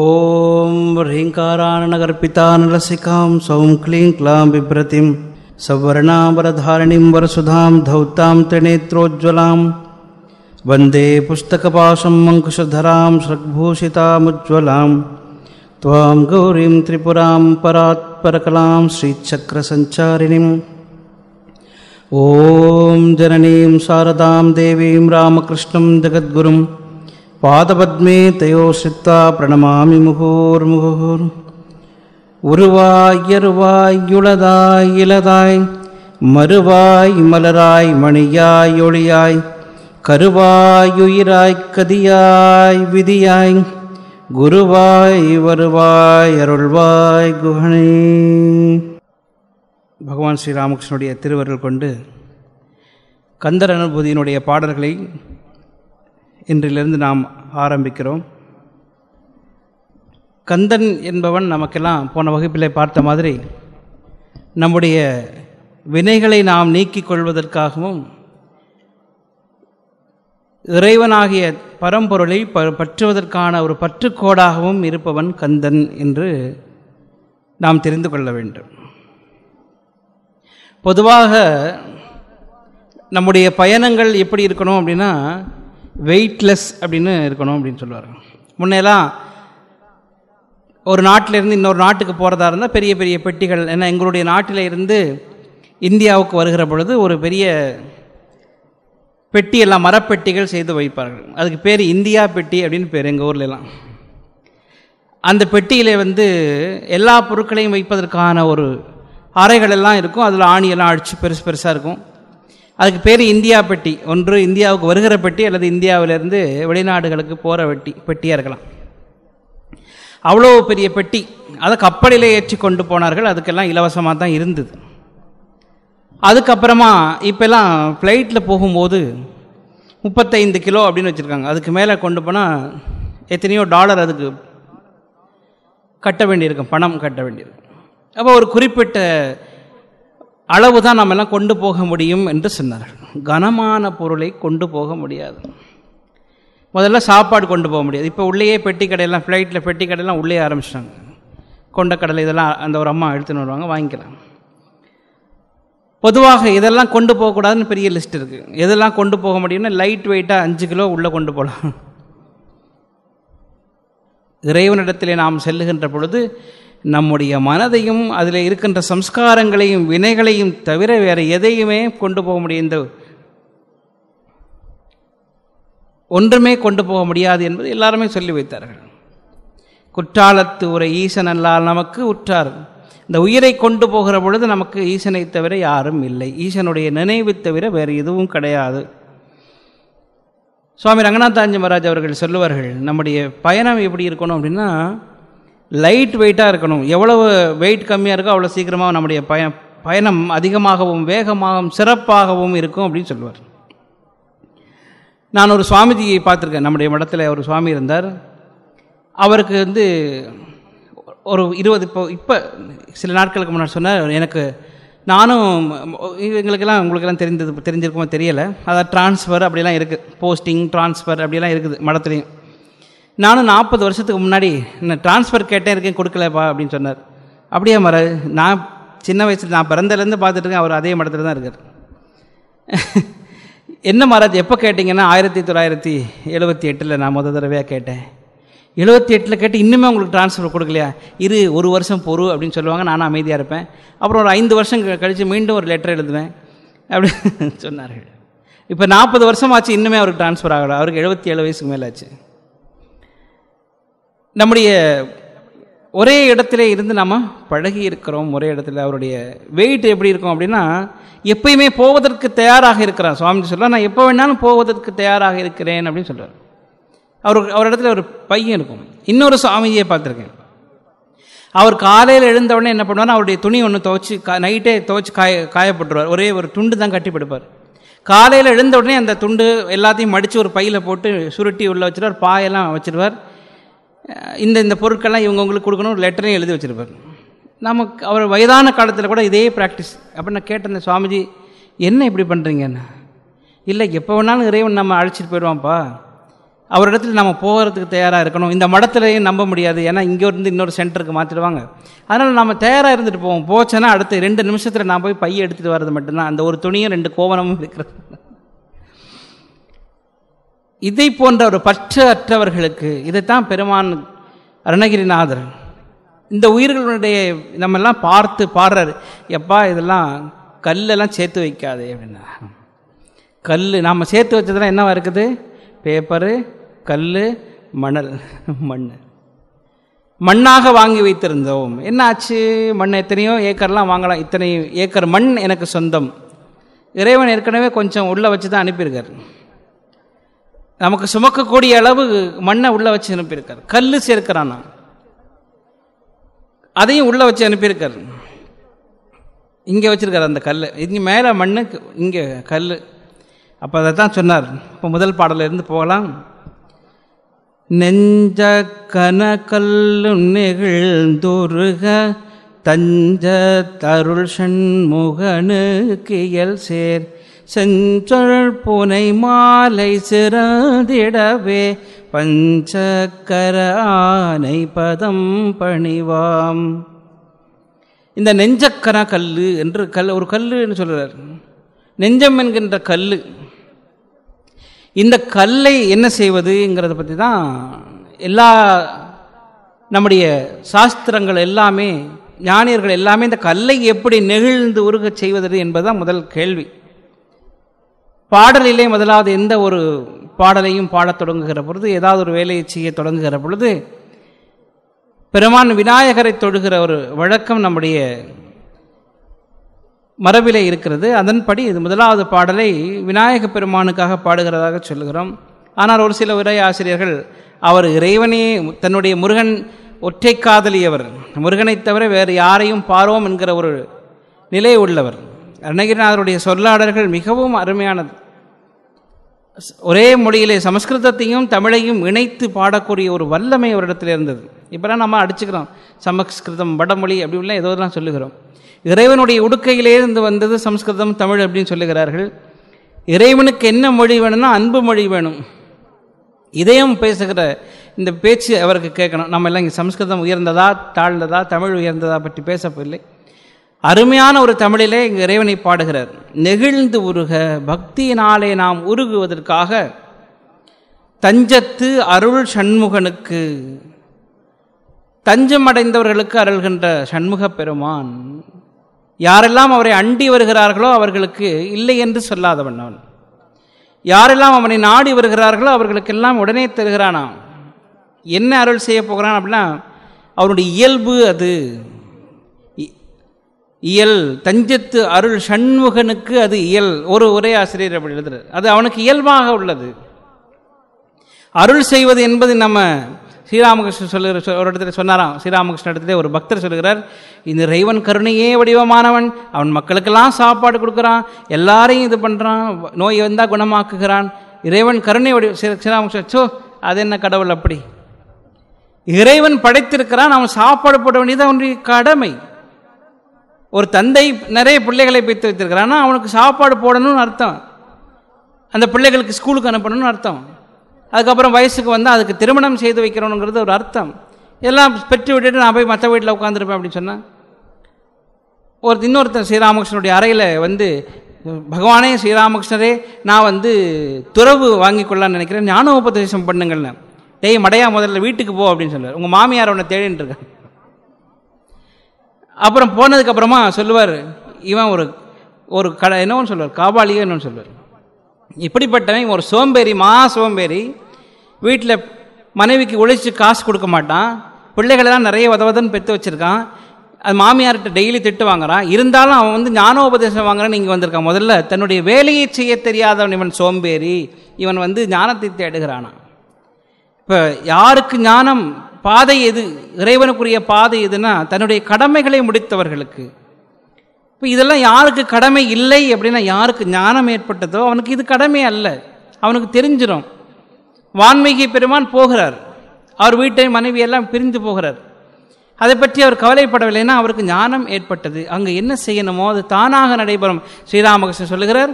ॐ ह्रीङ्काराननगर्पितानलसिकां सौं क्लीं क्लां बिभ्रतिं सवर्णाम्बरधारिणीं वरधारिणीं वरसुधां धौतां त्रिनेत्रोज्ज्वलां वन्दे पुस्तकपाशं मङ्कुशधरां सृग्भूषितामुज्ज्वलां त्वां गौरीं त्रिपुरां परात्परकलां श्रीचक्रसञ्चारिणीम् ॐ जननीं शारदां देवीं रामकृष्णं जगद्गुरुम् பாதபத்மே சித்தா பிரணமாமி முகோர் முகோர் உருவாயருவாயுளதாய் இலதாய் மறுவாய் மலராய் மணியாய் ஒளியாய் கருவாயுயிராய் கதியாய் விதியாய் குருவாய் வருவாய் அருள்வாய் குஹனே பகவான் ஸ்ரீராமகிருஷ்ணனுடைய திருவருள் கொண்டு கந்தர் அனுபூதியினுடைய பாடல்களை இன்றிலிருந்து நாம் ஆரம்பிக்கிறோம் கந்தன் என்பவன் நமக்கெல்லாம் போன வகுப்பில் பார்த்த மாதிரி நம்முடைய வினைகளை நாம் நீக்கிக் கொள்வதற்காகவும் இறைவனாகிய பரம்பொருளை ப பற்றுவதற்கான ஒரு பற்றுக்கோடாகவும் இருப்பவன் கந்தன் என்று நாம் தெரிந்து கொள்ள வேண்டும் பொதுவாக நம்முடைய பயணங்கள் எப்படி இருக்கணும் அப்படின்னா வெயிட்லெஸ் அப்படின்னு இருக்கணும் அப்படின்னு சொல்லுவார் முன்னெல்லாம் ஒரு நாட்டிலேருந்து இன்னொரு நாட்டுக்கு போகிறதா இருந்தால் பெரிய பெரிய பெட்டிகள் ஏன்னா எங்களுடைய நாட்டில் இருந்து இந்தியாவுக்கு வருகிற பொழுது ஒரு பெரிய பெட்டியெல்லாம் மரப்பெட்டிகள் செய்து வைப்பார்கள் அதுக்கு பேர் இந்தியா பெட்டி அப்படின்னு பேர் எங்கள் ஊர்லெலாம் அந்த பெட்டியில் வந்து எல்லா பொருட்களையும் வைப்பதற்கான ஒரு அறைகளெல்லாம் இருக்கும் அதில் ஆணியெல்லாம் அடித்து பெருசு பெருசாக இருக்கும் அதுக்கு பேர் இந்தியா பெட்டி ஒன்று இந்தியாவுக்கு வருகிற பெட்டி அல்லது இந்தியாவிலிருந்து வெளிநாடுகளுக்கு போகிற வெட்டி பெட்டியாக இருக்கலாம் அவ்வளோ பெரிய பெட்டி அதை கப்பலிலே ஏற்றி கொண்டு போனார்கள் அதுக்கெல்லாம் இலவசமாக தான் இருந்தது அதுக்கப்புறமா இப்போல்லாம் ஃப்ளைட்டில் போகும்போது முப்பத்தைந்து கிலோ அப்படின்னு வச்சுருக்காங்க அதுக்கு மேலே கொண்டு போனால் எத்தனையோ டாலர் அதுக்கு கட்ட வேண்டியிருக்கும் பணம் கட்ட வேண்டியிருக்கும் அப்போ ஒரு குறிப்பிட்ட அளவு தான் நம்ம எல்லாம் கொண்டு போக முடியும் என்று சொன்னார்கள் கனமான பொருளை கொண்டு போக முடியாது முதல்ல சாப்பாடு கொண்டு போக முடியாது இப்போ உள்ளேயே பெட்டி கடையெல்லாம் ஃப்ளைட்டில் பெட்டி கடையெல்லாம் உள்ளே ஆரம்பிச்சிட்டாங்க கொண்டக்கடலை இதெல்லாம் அந்த ஒரு அம்மா எடுத்துன்னு வருவாங்க வாங்கிக்கலாம் பொதுவாக இதெல்லாம் கொண்டு போகக்கூடாதுன்னு பெரிய லிஸ்ட் இருக்குது எதெல்லாம் கொண்டு போக முடியும்னா லைட் வெயிட்டாக அஞ்சு கிலோ உள்ளே கொண்டு போகலாம் இறைவனிடத்திலே நாம் செல்லுகின்ற பொழுது நம்முடைய மனதையும் அதில் இருக்கின்ற சம்ஸ்காரங்களையும் வினைகளையும் தவிர வேறு எதையுமே கொண்டு போக முடியும் இந்த ஒன்றுமே கொண்டு போக முடியாது என்பது எல்லாருமே சொல்லி வைத்தார்கள் குற்றாலத்து ஒரு ஈசன் அல்லால் நமக்கு உற்றார் இந்த உயிரை கொண்டு போகிற பொழுது நமக்கு ஈசனை தவிர யாரும் இல்லை ஈசனுடைய நினைவு தவிர வேறு எதுவும் கிடையாது சுவாமி தாஞ்சி மகாராஜ் அவர்கள் சொல்லுவார்கள் நம்முடைய பயணம் எப்படி இருக்கணும் அப்படின்னா லைட் வெயிட்டாக இருக்கணும் எவ்வளவு வெயிட் கம்மியாக இருக்கோ அவ்வளோ சீக்கிரமாக நம்முடைய பய பயணம் அதிகமாகவும் வேகமாகவும் சிறப்பாகவும் இருக்கும் அப்படின்னு சொல்லுவார் நான் ஒரு சுவாமிஜியை பார்த்துருக்கேன் நம்முடைய மடத்தில் ஒரு சுவாமி இருந்தார் அவருக்கு வந்து ஒரு இருபது இப்போ இப்போ சில நாட்களுக்கு முன்னாடி சொன்னார் எனக்கு நானும் எங்களுக்கெல்லாம் உங்களுக்கெல்லாம் தெரிந்தது தெரிஞ்சிருக்குமோ தெரியலை அதாவது டிரான்ஸ்ஃபர் அப்படிலாம் இருக்குது போஸ்டிங் டிரான்ஸ்ஃபர் அப்படிலாம் இருக்குது மடத்துலேயும் நானும் நாற்பது வருஷத்துக்கு முன்னாடி நான் ட்ரான்ஸ்ஃபர் கேட்டேன் இருக்கேன் கொடுக்கலப்பா அப்படின்னு சொன்னார் அப்படியே மாற நான் சின்ன வயசில் நான் பிறந்தலேருந்து பார்த்துட்டு இருக்கேன் அவர் அதே மடத்தில் தான் இருக்கார் என்ன மாறாது எப்போ கேட்டிங்கன்னா ஆயிரத்தி தொள்ளாயிரத்தி எழுபத்தி எட்டில் நான் முத தடவையாக கேட்டேன் எழுபத்தி எட்டில் கேட்டு இன்னுமே உங்களுக்கு ட்ரான்ஸ்ஃபர் கொடுக்கலையா இரு ஒரு வருஷம் பொறு அப்படின்னு சொல்லுவாங்க நானும் அமைதியாக இருப்பேன் அப்புறம் ஒரு ஐந்து வருஷம் கழித்து மீண்டும் ஒரு லெட்டர் எழுதுவேன் அப்படி சொன்னார்கள் இப்போ நாற்பது வருஷம் ஆச்சு இன்னுமே அவருக்கு ட்ரான்ஸ்ஃபர் ஆகலை அவருக்கு எழுபத்தி ஏழு வயசுக்கு மேலே ஆச்சு நம்முடைய ஒரே இடத்துல இருந்து நாம் பழகி இருக்கிறோம் ஒரே இடத்துல அவருடைய வெயிட் எப்படி இருக்கும் அப்படின்னா எப்பயுமே போவதற்கு தயாராக இருக்கிறார் சுவாமி சொல்கிறார் நான் எப்போ வேணாலும் போவதற்கு தயாராக இருக்கிறேன் அப்படின்னு சொல்கிறார் அவர் அவர் இடத்துல ஒரு பையன் இருக்கும் இன்னொரு சுவாமியை பார்த்துருக்கேன் அவர் காலையில் எழுந்தவுடனே என்ன பண்ணுவார் அவருடைய துணி ஒன்று துவச்சி க நைட்டே துவச்சி காய காயப்பட்டுருவார் ஒரே ஒரு துண்டு தான் கட்டிப்படுப்பார் காலையில் எழுந்த உடனே அந்த துண்டு எல்லாத்தையும் மடித்து ஒரு பையில் போட்டு சுருட்டி உள்ளே வச்சுருவார் பாயெல்லாம் வச்சுருவார் இந்த இந்த பொருட்கள்லாம் இவங்கவுங்களுக்கு கொடுக்கணும் ஒரு லெட்டரையும் எழுதி வச்சுருப்பார் நமக்கு அவர் வயதான காலத்தில் கூட இதே ப்ராக்டிஸ் அப்படின்னு நான் கேட்டிருந்தேன் சுவாமிஜி என்ன இப்படி பண்ணுறீங்கன்னு இல்லை எப்போ வேணாலும் இறைவன் நம்ம அழைச்சிட்டு போயிடுவான்ப்பா அவரிடத்தில் நம்ம போகிறதுக்கு தயாராக இருக்கணும் இந்த மடத்துலையும் நம்ப முடியாது ஏன்னா இங்கே இருந்து இன்னொரு சென்டருக்கு மாற்றிடுவாங்க அதனால் நம்ம தயாராக இருந்துட்டு போவோம் போச்சேன்னா அடுத்த ரெண்டு நிமிஷத்தில் நான் போய் பையை எடுத்துகிட்டு வர்றது மட்டும்தான் அந்த ஒரு துணியும் ரெண்டு கோவனமும் இருக்கிறது இதை போன்ற ஒரு பற்று அற்றவர்களுக்கு இதைத்தான் பெருமான் அருணகிரிநாதர் இந்த உயிர்களுடைய நம்மெல்லாம் பார்த்து பாடுறாரு எப்பா இதெல்லாம் கல்லெல்லாம் சேர்த்து வைக்காது அப்படின்னா கல் நாம் சேர்த்து வச்சதெல்லாம் என்னவா இருக்குது பேப்பரு கல் மணல் மண் மண்ணாக வாங்கி வைத்திருந்தோம் என்ன ஆச்சு மண் எத்தனையோ ஏக்கர்லாம் வாங்கலாம் இத்தனை ஏக்கர் மண் எனக்கு சொந்தம் இறைவன் ஏற்கனவே கொஞ்சம் உள்ளே வச்சு தான் அனுப்பியிருக்கார் நமக்கு சுமக்கக்கூடிய அளவு மண்ணை உள்ளே வச்சு அனுப்பியிருக்கார் கல் சேர்க்கிறானா அதையும் உள்ளே வச்சு அனுப்பியிருக்கார் இங்கே வச்சுருக்கார் அந்த கல் இங்கே மேலே மண்ணுக்கு இங்கே கல் அப்போ அதை தான் சொன்னார் இப்போ முதல் பாடலிருந்து போகலாம் நெஞ்ச கல்லு நெகிழ்ந்துருக தஞ்ச தருள் சண்முகனு கியல் சேர் செஞ்சொழ் புனை மாலை சிறந்திடவே பஞ்சக்கர ஆனை பதம் பணிவாம் இந்த நெஞ்சக்கர கல் என்று கல் ஒரு கல்லுன்னு சொல்கிறார் நெஞ்சம் என்கின்ற கல் இந்த கல்லை என்ன செய்வதுங்கிறத பற்றி தான் எல்லா நம்முடைய சாஸ்திரங்கள் எல்லாமே ஞானியர்கள் எல்லாமே இந்த கல்லை எப்படி நெகிழ்ந்து உருகச் செய்வது என்பதுதான் முதல் கேள்வி பாடலிலே முதலாவது எந்த ஒரு பாடலையும் பாடத் தொடங்குகிற பொழுது ஏதாவது ஒரு வேலையை செய்ய தொடங்குகிற பொழுது பெருமான் விநாயகரை தொழுகிற ஒரு வழக்கம் நம்முடைய மரபிலே இருக்கிறது அதன்படி இது முதலாவது பாடலை விநாயக பெருமானுக்காக பாடுகிறதாக சொல்கிறோம் ஆனால் ஒரு சில உரை ஆசிரியர்கள் அவர் இறைவனே தன்னுடைய முருகன் ஒற்றை காதலியவர் முருகனை தவிர வேறு யாரையும் பாரோம் என்கிற ஒரு நிலை உள்ளவர் அருணகிரிநாதருடைய சொல்லாடல்கள் மிகவும் அருமையானது ஒரே மொழியிலே சமஸ்கிருதத்தையும் தமிழையும் இணைத்து பாடக்கூடிய ஒரு வல்லமை அவரிடத்தில் இருந்தது இப்போலாம் நம்ம அடிச்சுக்கிறோம் சமஸ்கிருதம் வடமொழி அப்படின்லாம் ஏதோ தான் சொல்லுகிறோம் இறைவனுடைய உடுக்கையிலே இருந்து வந்தது சமஸ்கிருதம் தமிழ் அப்படின்னு சொல்லுகிறார்கள் இறைவனுக்கு என்ன மொழி வேணும்னா அன்பு மொழி வேணும் இதயம் பேசுகிற இந்த பேச்சு அவருக்கு கேட்கணும் நம்ம எல்லாம் இங்கே சமஸ்கிருதம் உயர்ந்ததா தாழ்ந்ததா தமிழ் உயர்ந்ததா பற்றி இல்லை அருமையான ஒரு தமிழிலே இங்கு இறைவனை பாடுகிறார் நெகிழ்ந்து உருக பக்தியினாலே நாம் உருகுவதற்காக தஞ்சத்து அருள் சண்முகனுக்கு தஞ்சமடைந்தவர்களுக்கு அருள்கின்ற சண்முக பெருமான் யாரெல்லாம் அவரை அண்டி வருகிறார்களோ அவர்களுக்கு இல்லை என்று சொல்லாதவன் அவன் யாரெல்லாம் அவனை நாடி வருகிறார்களோ அவர்களுக்கெல்லாம் உடனே தருகிறானாம் என்ன அருள் செய்ய போகிறான் அப்படின்னா அவனுடைய இயல்பு அது இயல் தஞ்சத்து அருள் சண்முகனுக்கு அது இயல் ஒரு ஒரே ஆசிரியர் அப்படி எழுதுறது அது அவனுக்கு இயல்பாக உள்ளது அருள் செய்வது என்பது நம்ம ஸ்ரீராமகிருஷ்ணன் சொல்லுகிற ஒரு இடத்துல சொன்னாராம் ஸ்ரீராமகிருஷ்ண இடத்துல ஒரு பக்தர் சொல்கிறார் இந்த இறைவன் கருணையே வடிவமானவன் அவன் மக்களுக்கெல்லாம் சாப்பாடு கொடுக்குறான் எல்லாரையும் இது பண்ணுறான் நோய் வந்தால் குணமாக்குகிறான் இறைவன் கருணை வடிவ ஸ்ரீராமகிருஷ்ணன் சோ அது என்ன கடவுள் அப்படி இறைவன் படைத்திருக்கிறான் அவன் சாப்பாடு போட வேண்டியது அவனுடைய கடமை ஒரு தந்தை நிறைய பிள்ளைகளை பெற்று வைத்திருக்கிறான்னா அவனுக்கு சாப்பாடு போடணும்னு அர்த்தம் அந்த பிள்ளைகளுக்கு ஸ்கூலுக்கு அனுப்பணும்னு அர்த்தம் அதுக்கப்புறம் வயசுக்கு வந்து அதுக்கு திருமணம் செய்து வைக்கிறோனுங்கிறது ஒரு அர்த்தம் எல்லாம் பெற்று விட்டுட்டு நான் போய் மற்ற வீட்டில் உட்காந்துருப்பேன் அப்படின்னு சொன்னேன் ஒரு இன்னொருத்தன் ஸ்ரீராமகிருஷ்ணனுடைய அறையில் வந்து பகவானே ஸ்ரீராமகிருஷ்ணரே நான் வந்து துறவு வாங்கி நினைக்கிறேன் நினைக்கிறேன் ஞானோபதேசம் பண்ணுங்கள்னு டெய் மடையா முதல்ல வீட்டுக்கு போ அப்படின்னு சொல்லுவார் உங்கள் மாமியார் உன்னை தேடின்னு இருக்கேன் அப்புறம் போனதுக்கப்புறமா சொல்லுவார் இவன் ஒரு ஒரு கடை என்ன ஒன்று சொல்லுவார் காபாலியோ என்னன்னு சொல்லுவார் இப்படிப்பட்டவன் ஒரு சோம்பேறி மா சோம்பேறி வீட்டில் மனைவிக்கு உழைச்சி காசு கொடுக்க மாட்டான் பிள்ளைகளெல்லாம் நிறைய உதவதன்னு பெற்று வச்சுருக்கான் அது மாமியார்கிட்ட டெய்லி திட்டு வாங்குறான் இருந்தாலும் அவன் வந்து ஞானோபதேசம் வாங்குறான்னு இங்கே வந்திருக்கான் முதல்ல தன்னுடைய வேலையை செய்ய தெரியாதவன் இவன் சோம்பேறி இவன் வந்து ஞானத்தை தேடுகிறானான் இப்போ யாருக்கு ஞானம் பாதை எது இறைவனுக்குரிய பாதை எதுனா தன்னுடைய கடமைகளை முடித்தவர்களுக்கு இப்போ இதெல்லாம் யாருக்கு கடமை இல்லை அப்படின்னா யாருக்கு ஞானம் ஏற்பட்டதோ அவனுக்கு இது கடமை அல்ல அவனுக்கு தெரிஞ்சிடும் வான்மீகி பெருமான் போகிறார் அவர் வீட்டை மனைவியெல்லாம் பிரிந்து போகிறார் அதை பற்றி அவர் கவலைப்படவில்லைன்னா அவருக்கு ஞானம் ஏற்பட்டது அங்கே என்ன செய்யணுமோ அது தானாக நடைபெறும் ஸ்ரீராமகிருஷ்ணன் சொல்லுகிறார்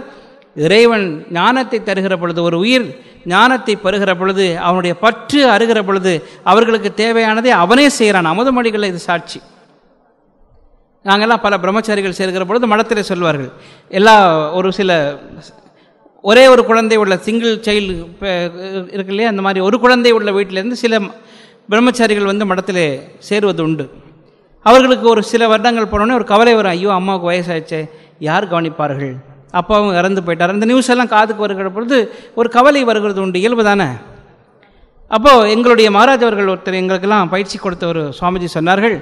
இறைவன் ஞானத்தை தருகிற பொழுது ஒரு உயிர் ஞானத்தை பருகிற பொழுது அவனுடைய பற்று அருகிற பொழுது அவர்களுக்கு தேவையானதை அவனே செய்கிறான் மொழிகள் இது சாட்சி நாங்கள்லாம் பல பிரம்மச்சாரிகள் சேர்கிற பொழுது மடத்தில் சொல்வார்கள் எல்லா ஒரு சில ஒரே ஒரு குழந்தை உள்ள சிங்கிள் சைல்டு இருக்கு இல்லையா அந்த மாதிரி ஒரு குழந்தை உள்ள வீட்டிலேருந்து சில பிரம்மச்சாரிகள் வந்து மடத்தில் சேருவது உண்டு அவர்களுக்கு ஒரு சில வருடங்கள் போனோடனே ஒரு கவலை வரும் ஐயோ அம்மாவுக்கு வயசாகிச்சே யார் கவனிப்பார்கள் அப்பாவும் இறந்து போயிட்டார் அந்த நியூஸ் எல்லாம் காதுக்கு வருகிற பொழுது ஒரு கவலை வருகிறது உண்டு இயல்பு தானே அப்போது எங்களுடைய மகாராஜ் அவர்கள் ஒருத்தர் எங்களுக்கெல்லாம் பயிற்சி கொடுத்த ஒரு சுவாமிஜி சொன்னார்கள்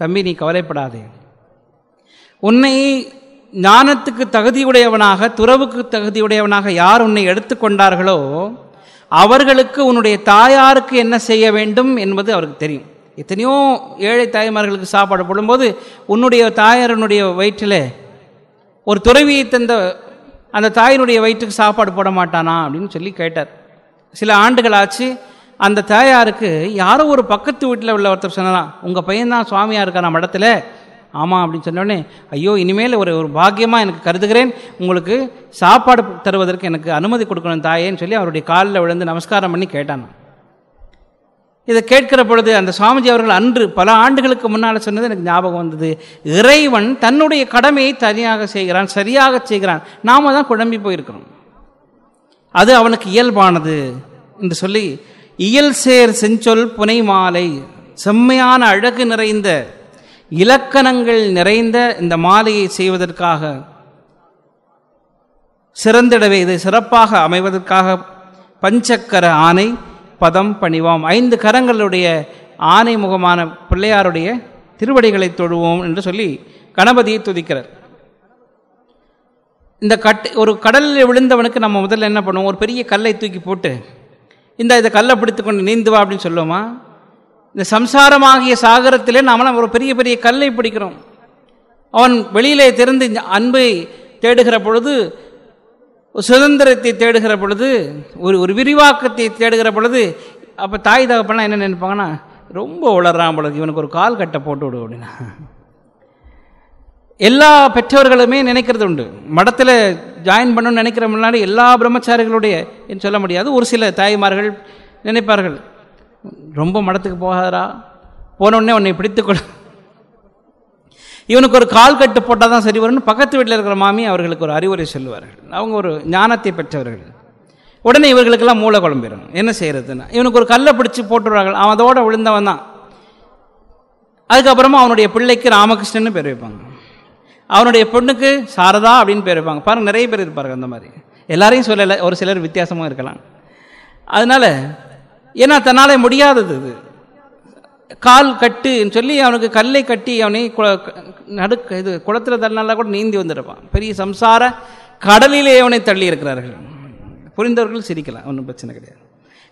தம்பி நீ கவலைப்படாதே உன்னை ஞானத்துக்கு தகுதியுடையவனாக துறவுக்கு தகுதியுடையவனாக யார் உன்னை எடுத்துக்கொண்டார்களோ அவர்களுக்கு உன்னுடைய தாயாருக்கு என்ன செய்ய வேண்டும் என்பது அவருக்கு தெரியும் எத்தனையோ ஏழை தாய்மார்களுக்கு சாப்பாடு போடும்போது உன்னுடைய தாயாரனுடைய வயிற்றில் ஒரு துறவியை தந்த அந்த தாயினுடைய வயிற்றுக்கு சாப்பாடு போட மாட்டானா அப்படின்னு சொல்லி கேட்டார் சில ஆண்டுகள் ஆச்சு அந்த தாயாருக்கு யாரோ ஒரு பக்கத்து வீட்டில் உள்ள ஒருத்தர் சொன்னலாம் உங்கள் பையன்தான் சுவாமியாக இருக்கான மடத்தில் ஆமாம் அப்படின்னு சொன்னோடனே ஐயோ இனிமேல் ஒரு ஒரு பாக்கியமாக எனக்கு கருதுகிறேன் உங்களுக்கு சாப்பாடு தருவதற்கு எனக்கு அனுமதி கொடுக்கணும் தாயேன்னு சொல்லி அவருடைய காலில் விழுந்து நமஸ்காரம் பண்ணி கேட்டான் இதை கேட்கிற பொழுது அந்த சுவாமிஜி அவர்கள் அன்று பல ஆண்டுகளுக்கு முன்னால் சொன்னது எனக்கு ஞாபகம் வந்தது இறைவன் தன்னுடைய கடமையை தனியாக செய்கிறான் சரியாக செய்கிறான் நாம தான் குழம்பி போயிருக்கிறோம் அது அவனுக்கு இயல்பானது என்று சொல்லி இயல் சேர் செஞ்சொல் புனை மாலை செம்மையான அழகு நிறைந்த இலக்கணங்கள் நிறைந்த இந்த மாலையை செய்வதற்காக சிறந்திடவே இது சிறப்பாக அமைவதற்காக பஞ்சக்கர ஆணை பதம் பணிவோம் ஐந்து கரங்களுடைய ஆணை முகமான பிள்ளையாருடைய திருவடிகளை தொழுவோம் என்று சொல்லி கணபதியை துதிக்கிறார் இந்த கட் ஒரு கடலில் விழுந்தவனுக்கு நம்ம முதல்ல என்ன பண்ணுவோம் ஒரு பெரிய கல்லை தூக்கி போட்டு இந்த இதை கல்லை பிடித்து கொண்டு நீந்துவா அப்படின்னு சொல்லுவோமா இந்த சம்சாரமாகிய சாகரத்திலே நம்ம ஒரு பெரிய பெரிய கல்லை பிடிக்கிறோம் அவன் வெளியிலே திறந்து அன்பை தேடுகிற பொழுது சுதந்திரத்தை தேடுகிற பொழுது ஒரு ஒரு விரிவாக்கத்தை தேடுகிற பொழுது அப்போ தாய் தகப்பெல்லாம் என்ன நினைப்பாங்கன்னா ரொம்ப உளறான் பொழுது இவனுக்கு ஒரு கால் கட்டை போட்டு விடு அப்படின்னா எல்லா பெற்றோர்களுமே நினைக்கிறது உண்டு மடத்தில் ஜாயின் பண்ணணும்னு நினைக்கிற முன்னாடி எல்லா பிரம்மச்சாரிகளுடைய சொல்ல முடியாது ஒரு சில தாய்மார்கள் நினைப்பார்கள் ரொம்ப மடத்துக்கு போகாதரா போனோடனே உன்னை பிடித்துக்கொள்ள இவனுக்கு ஒரு கால் கட்டு போட்டால் தான் சரி வரும்னு பக்கத்து வீட்டில் இருக்கிற மாமி அவர்களுக்கு ஒரு அறிவுரை சொல்லுவார்கள் அவங்க ஒரு ஞானத்தை பெற்றவர்கள் உடனே இவர்களுக்கெல்லாம் மூளை குழம்பிடும் என்ன செய்கிறதுன்னா இவனுக்கு ஒரு கல்லை பிடிச்சி போட்டுருவார்கள் அவன் அதோட விழுந்தவன் தான் அதுக்கப்புறமா அவனுடைய பிள்ளைக்கு ராமகிருஷ்ணன் பேர் வைப்பாங்க அவனுடைய பொண்ணுக்கு சாரதா அப்படின்னு பேர் வைப்பாங்க பாருங்கள் நிறைய பேர் இருப்பாங்க அந்த மாதிரி எல்லாரையும் சொல்லலை ஒரு சிலர் வித்தியாசமும் இருக்கலாம் அதனால் ஏன்னா தன்னால் முடியாதது இது கால் கட்டுன்னு சொல்லி அவனுக்கு கல்லை கட்டி அவனை நடுக்க இது குளத்தில் தள்ளினால கூட நீந்தி வந்திருப்பான் பெரிய சம்சார கடலிலே அவனை தள்ளி இருக்கிறார்கள் புரிந்தவர்கள் சிரிக்கலாம் ஒன்றும் பிரச்சனை கிடையாது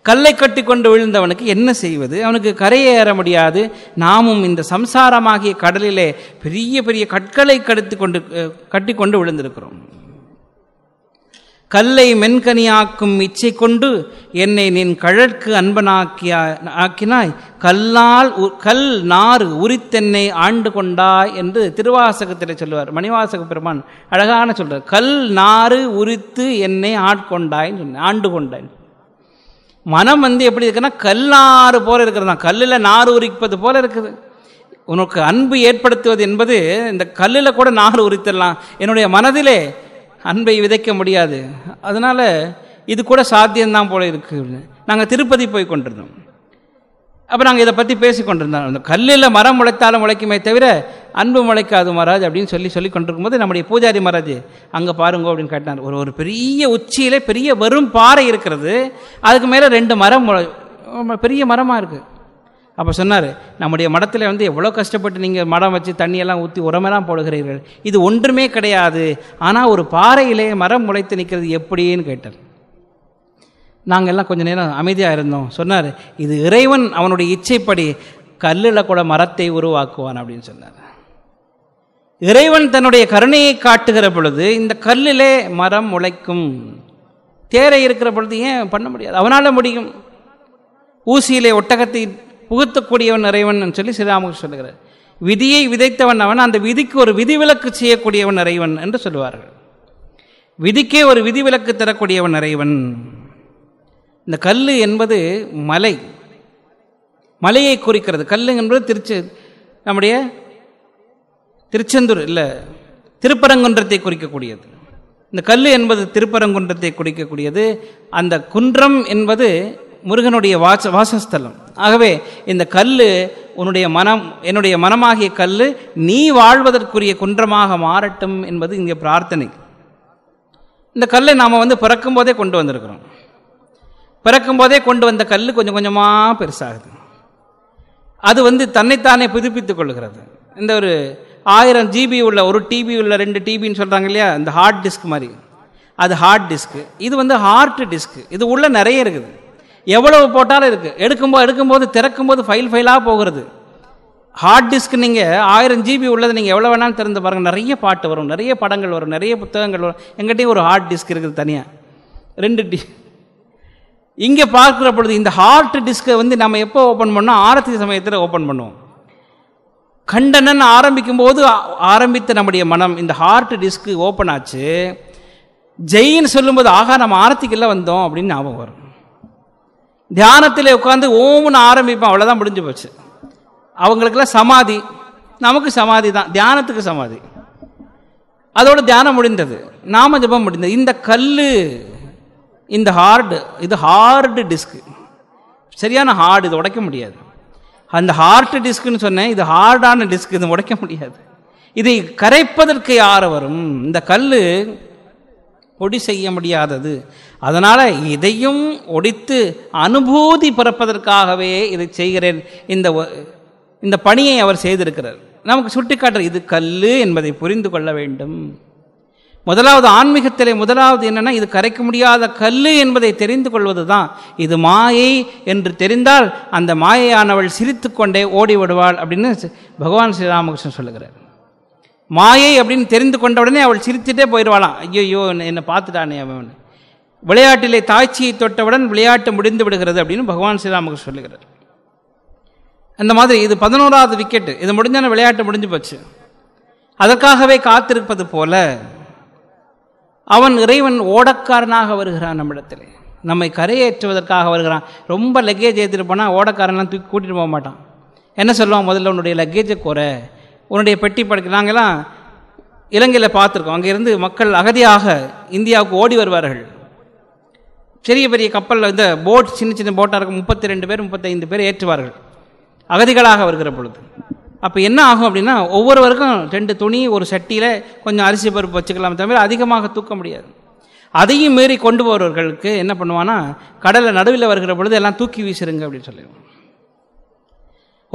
கல்லை கட்டி கொண்டு விழுந்தவனுக்கு என்ன செய்வது அவனுக்கு கரையேற முடியாது நாமும் இந்த சம்சாரமாகிய கடலிலே பெரிய பெரிய கற்களை கடுத்து கொண்டு கட்டி கொண்டு விழுந்திருக்கிறோம் கல்லை மென்கனியாக்கும் இச்சை கொண்டு என்னை நின் கழற்கு அன்பனாக்கியா ஆக்கினாய் கல்லால் கல் நாறு உரித்தென்னை ஆண்டு கொண்டாய் என்று திருவாசகத்தில் சொல்லுவார் மணிவாசக பெருமான் அழகான சொல்றார் கல் நாறு உரித்து என்னை ஆட்கொண்டாய்ன்னு சொன்னேன் ஆண்டு கொண்டாய் மனம் வந்து எப்படி இருக்குன்னா கல்லாறு போல இருக்கிறது தான் கல்லில் நாறு உரிப்பது போல இருக்குது உனக்கு அன்பு ஏற்படுத்துவது என்பது இந்த கல்லில் கூட நாறு உரித்திடலாம் என்னுடைய மனதிலே அன்பை விதைக்க முடியாது அதனால் இது கூட சாத்தியம்தான் போல இருக்குது நாங்கள் திருப்பதி போய் கொண்டிருந்தோம் அப்போ நாங்கள் இதை பற்றி பேசி கொண்டிருந்தோம் அந்த கல்லில் மரம் முளைத்தாலும் முளைக்குமே தவிர அன்பு முளைக்காது மகாராஜ் அப்படின்னு சொல்லி சொல்லி கொண்டிருக்கும்போது நம்முடைய பூஜாரி மகாராஜ் அங்கே பாருங்க அப்படின்னு கேட்டார் ஒரு ஒரு பெரிய உச்சியில் பெரிய வெறும் பாறை இருக்கிறது அதுக்கு மேலே ரெண்டு மரம் பெரிய மரமாக இருக்குது அப்போ சொன்னார் நம்முடைய மடத்தில் வந்து எவ்வளோ கஷ்டப்பட்டு நீங்கள் மடம் வச்சு தண்ணியெல்லாம் ஊற்றி உரமெல்லாம் போடுகிறீர்கள் இது ஒன்றுமே கிடையாது ஆனால் ஒரு பாறையிலே மரம் முளைத்து நிற்கிறது எப்படின்னு கேட்டார் நாங்கள் எல்லாம் கொஞ்சம் நேரம் அமைதியாக இருந்தோம் சொன்னார் இது இறைவன் அவனுடைய இச்சைப்படி கல்லில் கூட மரத்தை உருவாக்குவான் அப்படின்னு சொன்னார் இறைவன் தன்னுடைய கருணையை காட்டுகிற பொழுது இந்த கல்லிலே மரம் முளைக்கும் தேரை இருக்கிற பொழுது ஏன் பண்ண முடியாது அவனால் முடியும் ஊசியிலே ஒட்டகத்தை புகுத்தக்கூடியவன் இறைவன் சொல்லி ஸ்ரீராமகிருஷ்ணன் சொல்லுகிறார் விதியை விதைத்தவன் அவன் அந்த விதிக்கு ஒரு விதிவிலக்கு செய்யக்கூடியவன் இறைவன் என்று சொல்லுவார்கள் விதிக்கே ஒரு விதிவிலக்கு தரக்கூடியவன் இறைவன் இந்த கல் என்பது மலை மலையை குறிக்கிறது கல் என்பது திருச்சி நம்முடைய திருச்செந்தூர் இல்லை திருப்பரங்குன்றத்தை குறிக்கக்கூடியது இந்த கல் என்பது திருப்பரங்குன்றத்தை குறிக்கக்கூடியது அந்த குன்றம் என்பது முருகனுடைய வாச வாசஸ்தலம் ஆகவே இந்த கல் உன்னுடைய மனம் என்னுடைய மனமாகிய கல் நீ வாழ்வதற்குரிய குன்றமாக மாறட்டும் என்பது இங்கே பிரார்த்தனை இந்த கல்லை நாம் வந்து பிறக்கும் போதே கொண்டு வந்திருக்கிறோம் பிறக்கும் போதே கொண்டு வந்த கல் கொஞ்சம் கொஞ்சமாக பெருசாகுது அது வந்து தன்னைத்தானே புதுப்பித்துக் கொள்கிறது இந்த ஒரு ஆயிரம் ஜிபி உள்ள ஒரு டிபி உள்ள ரெண்டு டிபின்னு சொல்கிறாங்க இல்லையா இந்த ஹார்ட் டிஸ்க் மாதிரி அது ஹார்ட் டிஸ்க்கு இது வந்து ஹார்ட் டிஸ்க்கு இது உள்ளே நிறைய இருக்குது எவ்வளவு போட்டாலும் இருக்குது எடுக்கும்போது எடுக்கும்போது திறக்கும்போது ஃபைல் ஃபைலாக போகிறது ஹார்ட் டிஸ்க் நீங்கள் ஆயிரம் ஜிபி உள்ளது நீங்கள் எவ்வளோ வேணாலும் திறந்து பாருங்கள் நிறைய பாட்டு வரும் நிறைய படங்கள் வரும் நிறைய புத்தகங்கள் வரும் எங்கிட்டையும் ஒரு ஹார்ட் டிஸ்க் இருக்குது தனியாக ரெண்டு டி இங்கே பார்க்குற பொழுது இந்த ஹார்ட் டிஸ்கை வந்து நம்ம எப்போ ஓப்பன் பண்ணோம் ஆரத்தி சமயத்தில் ஓப்பன் பண்ணுவோம் கண்டனன் ஆரம்பிக்கும் போது ஆரம்பித்த நம்முடைய மனம் இந்த ஹார்ட் டிஸ்க்கு ஓப்பன் ஆச்சு ஜெயின்னு சொல்லும்போது ஆகா நம்ம ஆரத்திக்கெல்லாம் வந்தோம் அப்படின்னு ஞாபகம் வரும் தியானத்தில் உட்காந்து ஓம்னு ஆரம்பிப்போம் அவ்வளோதான் முடிஞ்சு போச்சு அவங்களுக்கெல்லாம் சமாதி நமக்கு சமாதி தான் தியானத்துக்கு சமாதி அதோட தியானம் முடிந்தது நாம ஜபம் முடிந்தது இந்த கல் இந்த ஹார்டு இது ஹார்டு டிஸ்கு சரியான ஹார்டு இது உடைக்க முடியாது அந்த ஹார்ட் டிஸ்க்குன்னு சொன்னேன் இது ஹார்டான டிஸ்க் இது உடைக்க முடியாது இதை கரைப்பதற்கு யார் வரும் இந்த கல் பொடி செய்ய முடியாதது அதனால் இதையும் ஒடித்து அனுபூதி பிறப்பதற்காகவே இதை செய்கிறேன் இந்த இந்த பணியை அவர் செய்திருக்கிறார் நமக்கு சுட்டிக்காட்டுற இது கல் என்பதை புரிந்து கொள்ள வேண்டும் முதலாவது ஆன்மீகத்திலே முதலாவது என்னென்னா இது கரைக்க முடியாத கல் என்பதை தெரிந்து கொள்வது தான் இது மாயை என்று தெரிந்தால் அந்த மாயையானவள் சிரித்து கொண்டே ஓடி விடுவாள் அப்படின்னு பகவான் ஸ்ரீராமகிருஷ்ணன் சொல்லுகிறார் மாயை அப்படின்னு தெரிந்து கொண்ட உடனே அவள் சிரித்துட்டே போயிடுவாளாம் ஐயோ என்னை பார்த்துட்டானே அவன் விளையாட்டிலே தாய்ச்சியை தொட்டவுடன் விளையாட்டு முடிந்து விடுகிறது அப்படின்னு பகவான் ஸ்ரீராமகிருஷ்ண சொல்லுகிறார் அந்த மாதிரி இது பதினோராவது விக்கெட்டு இது முடிஞ்சான விளையாட்டு முடிஞ்சு போச்சு அதற்காகவே காத்திருப்பது போல அவன் இறைவன் ஓடக்காரனாக வருகிறான் நம்மிடத்தில் நம்மை கரையேற்றுவதற்காக வருகிறான் ரொம்ப லக்கேஜ் ஏற்றிட்டு போனால் ஓடக்காரன்லாம் தூக்கி கூட்டிகிட்டு போக மாட்டான் என்ன சொல்லுவான் முதல்ல உன்னுடைய லக்கேஜை குற உன்னுடைய பெட்டி படுக்க நாங்கள்லாம் இலங்கையில் பார்த்துருக்கோம் அங்கேருந்து மக்கள் அகதியாக இந்தியாவுக்கு ஓடி வருவார்கள் பெரிய பெரிய கப்பலில் இந்த போட் சின்ன சின்ன போட்டாக இருக்கும் முப்பத்தி ரெண்டு பேர் முப்பத்தைந்து பேர் ஏற்றுவார்கள் அகதிகளாக வருகிற பொழுது அப்போ என்ன ஆகும் அப்படின்னா ஒவ்வொருவருக்கும் ரெண்டு துணி ஒரு சட்டியில் கொஞ்சம் அரிசி பருப்பு வச்சுக்கலாம் தவிர அதிகமாக தூக்க முடியாது அதையும் மீறி கொண்டு போகிறவர்களுக்கு என்ன பண்ணுவான்னா கடலில் நடுவில் வருகிற பொழுது எல்லாம் தூக்கி வீசுருங்க அப்படின்னு சொல்லிடுவோம்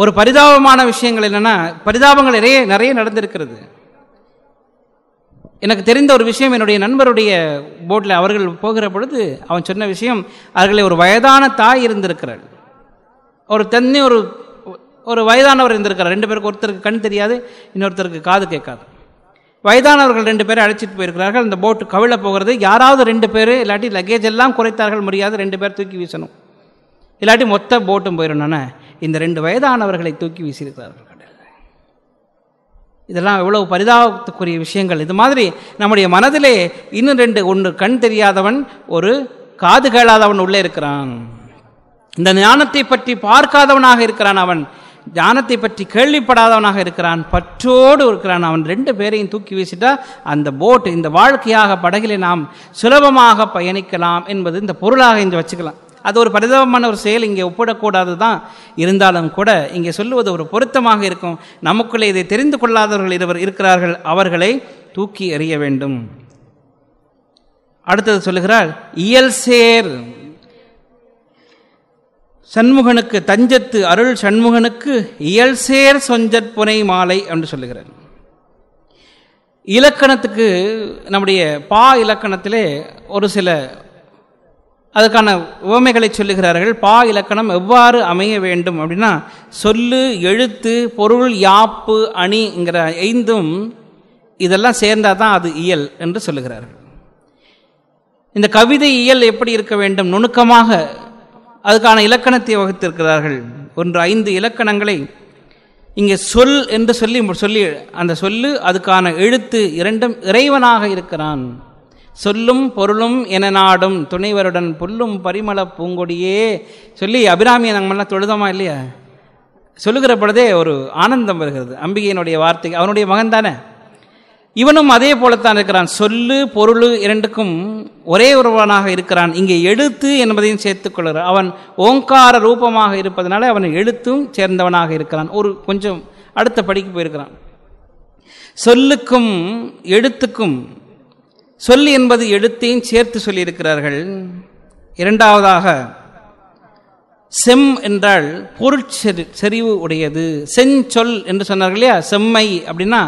ஒரு பரிதாபமான விஷயங்கள் என்னென்னா பரிதாபங்கள் நிறைய நிறைய நடந்திருக்கிறது எனக்கு தெரிந்த ஒரு விஷயம் என்னுடைய நண்பருடைய போட்டில் அவர்கள் போகிற பொழுது அவன் சொன்ன விஷயம் அவர்களை ஒரு வயதான தாய் இருந்திருக்கிறாள் ஒரு தன்னை ஒரு ஒரு வயதானவர் இருந்திருக்கிறார் ரெண்டு பேருக்கு ஒருத்தருக்கு கண் தெரியாது இன்னொருத்தருக்கு காது கேட்காது வயதானவர்கள் ரெண்டு பேரை அழைச்சிட்டு போயிருக்கிறார்கள் அந்த போட்டு கவிழ போகிறது யாராவது ரெண்டு பேர் இல்லாட்டி லக்கேஜ் எல்லாம் குறைத்தார்கள் முடியாது ரெண்டு பேர் தூக்கி வீசணும் இல்லாட்டி மொத்த போட்டும் போயிடணும்னா இந்த ரெண்டு வயதானவர்களை தூக்கி வீசியிருக்கிறார்கள் இதெல்லாம் எவ்வளவு பரிதாபத்துக்குரிய விஷயங்கள் இது மாதிரி நம்முடைய மனதிலே இன்னும் ரெண்டு ஒன்று கண் தெரியாதவன் ஒரு காது கேளாதவன் உள்ளே இருக்கிறான் இந்த ஞானத்தை பற்றி பார்க்காதவனாக இருக்கிறான் அவன் ஞானத்தை பற்றி கேள்விப்படாதவனாக இருக்கிறான் பற்றோடு இருக்கிறான் அவன் ரெண்டு பேரையும் தூக்கி வீசிட்டா அந்த போட் இந்த வாழ்க்கையாக படகிலே நாம் சுலபமாக பயணிக்கலாம் என்பது இந்த பொருளாக இங்கே வச்சுக்கலாம் அது ஒரு பரிதாபமான ஒரு செயல் இங்கே ஒப்பிடக்கூடாது தான் இருந்தாலும் கூட இங்கே சொல்லுவது ஒரு பொருத்தமாக இருக்கும் நமக்குள்ளே இதை தெரிந்து கொள்ளாதவர்கள் இருவர் இருக்கிறார்கள் அவர்களை தூக்கி எறிய வேண்டும் அடுத்தது சொல்லுகிறார் இயல் சேர் சண்முகனுக்கு தஞ்சத்து அருள் சண்முகனுக்கு இயல் சேர் சொஞ்சற் புனை மாலை என்று சொல்லுகிறார் இலக்கணத்துக்கு நம்முடைய பா இலக்கணத்திலே ஒரு சில அதுக்கான உவமைகளை சொல்லுகிறார்கள் பா இலக்கணம் எவ்வாறு அமைய வேண்டும் அப்படின்னா சொல்லு எழுத்து பொருள் யாப்பு அணிங்கிற ஐந்தும் இதெல்லாம் சேர்ந்தால் தான் அது இயல் என்று சொல்லுகிறார்கள் இந்த கவிதை இயல் எப்படி இருக்க வேண்டும் நுணுக்கமாக அதுக்கான இலக்கணத்தை வகுத்திருக்கிறார்கள் ஒன்று ஐந்து இலக்கணங்களை இங்கே சொல் என்று சொல்லி சொல்லி அந்த சொல்லு அதுக்கான எழுத்து இரண்டும் இறைவனாக இருக்கிறான் சொல்லும் பொருளும் என நாடும் துணைவருடன் புல்லும் பரிமள பூங்கொடியே சொல்லி அபிராமியை நம்மளாம் தொழுதோமா இல்லையா சொல்லுகிற பொழுதே ஒரு ஆனந்தம் வருகிறது அம்பிகையினுடைய வார்த்தை அவனுடைய மகன் தானே இவனும் அதே போலத்தான் இருக்கிறான் சொல்லு பொருள் இரண்டுக்கும் ஒரே ஒருவனாக இருக்கிறான் இங்கே எழுத்து என்பதையும் சேர்த்துக்கொள்கிறான் அவன் ஓங்கார ரூபமாக இருப்பதனால அவன் எழுத்தும் சேர்ந்தவனாக இருக்கிறான் ஒரு கொஞ்சம் அடுத்த படிக்கு போயிருக்கிறான் சொல்லுக்கும் எழுத்துக்கும் சொல் என்பது எழுத்தையும் சேர்த்து சொல்லியிருக்கிறார்கள் இரண்டாவதாக செம் என்றால் பொருட்செறி செறிவு உடையது செஞ்சொல் என்று சொன்னார்கள் இல்லையா செம்மை அப்படின்னா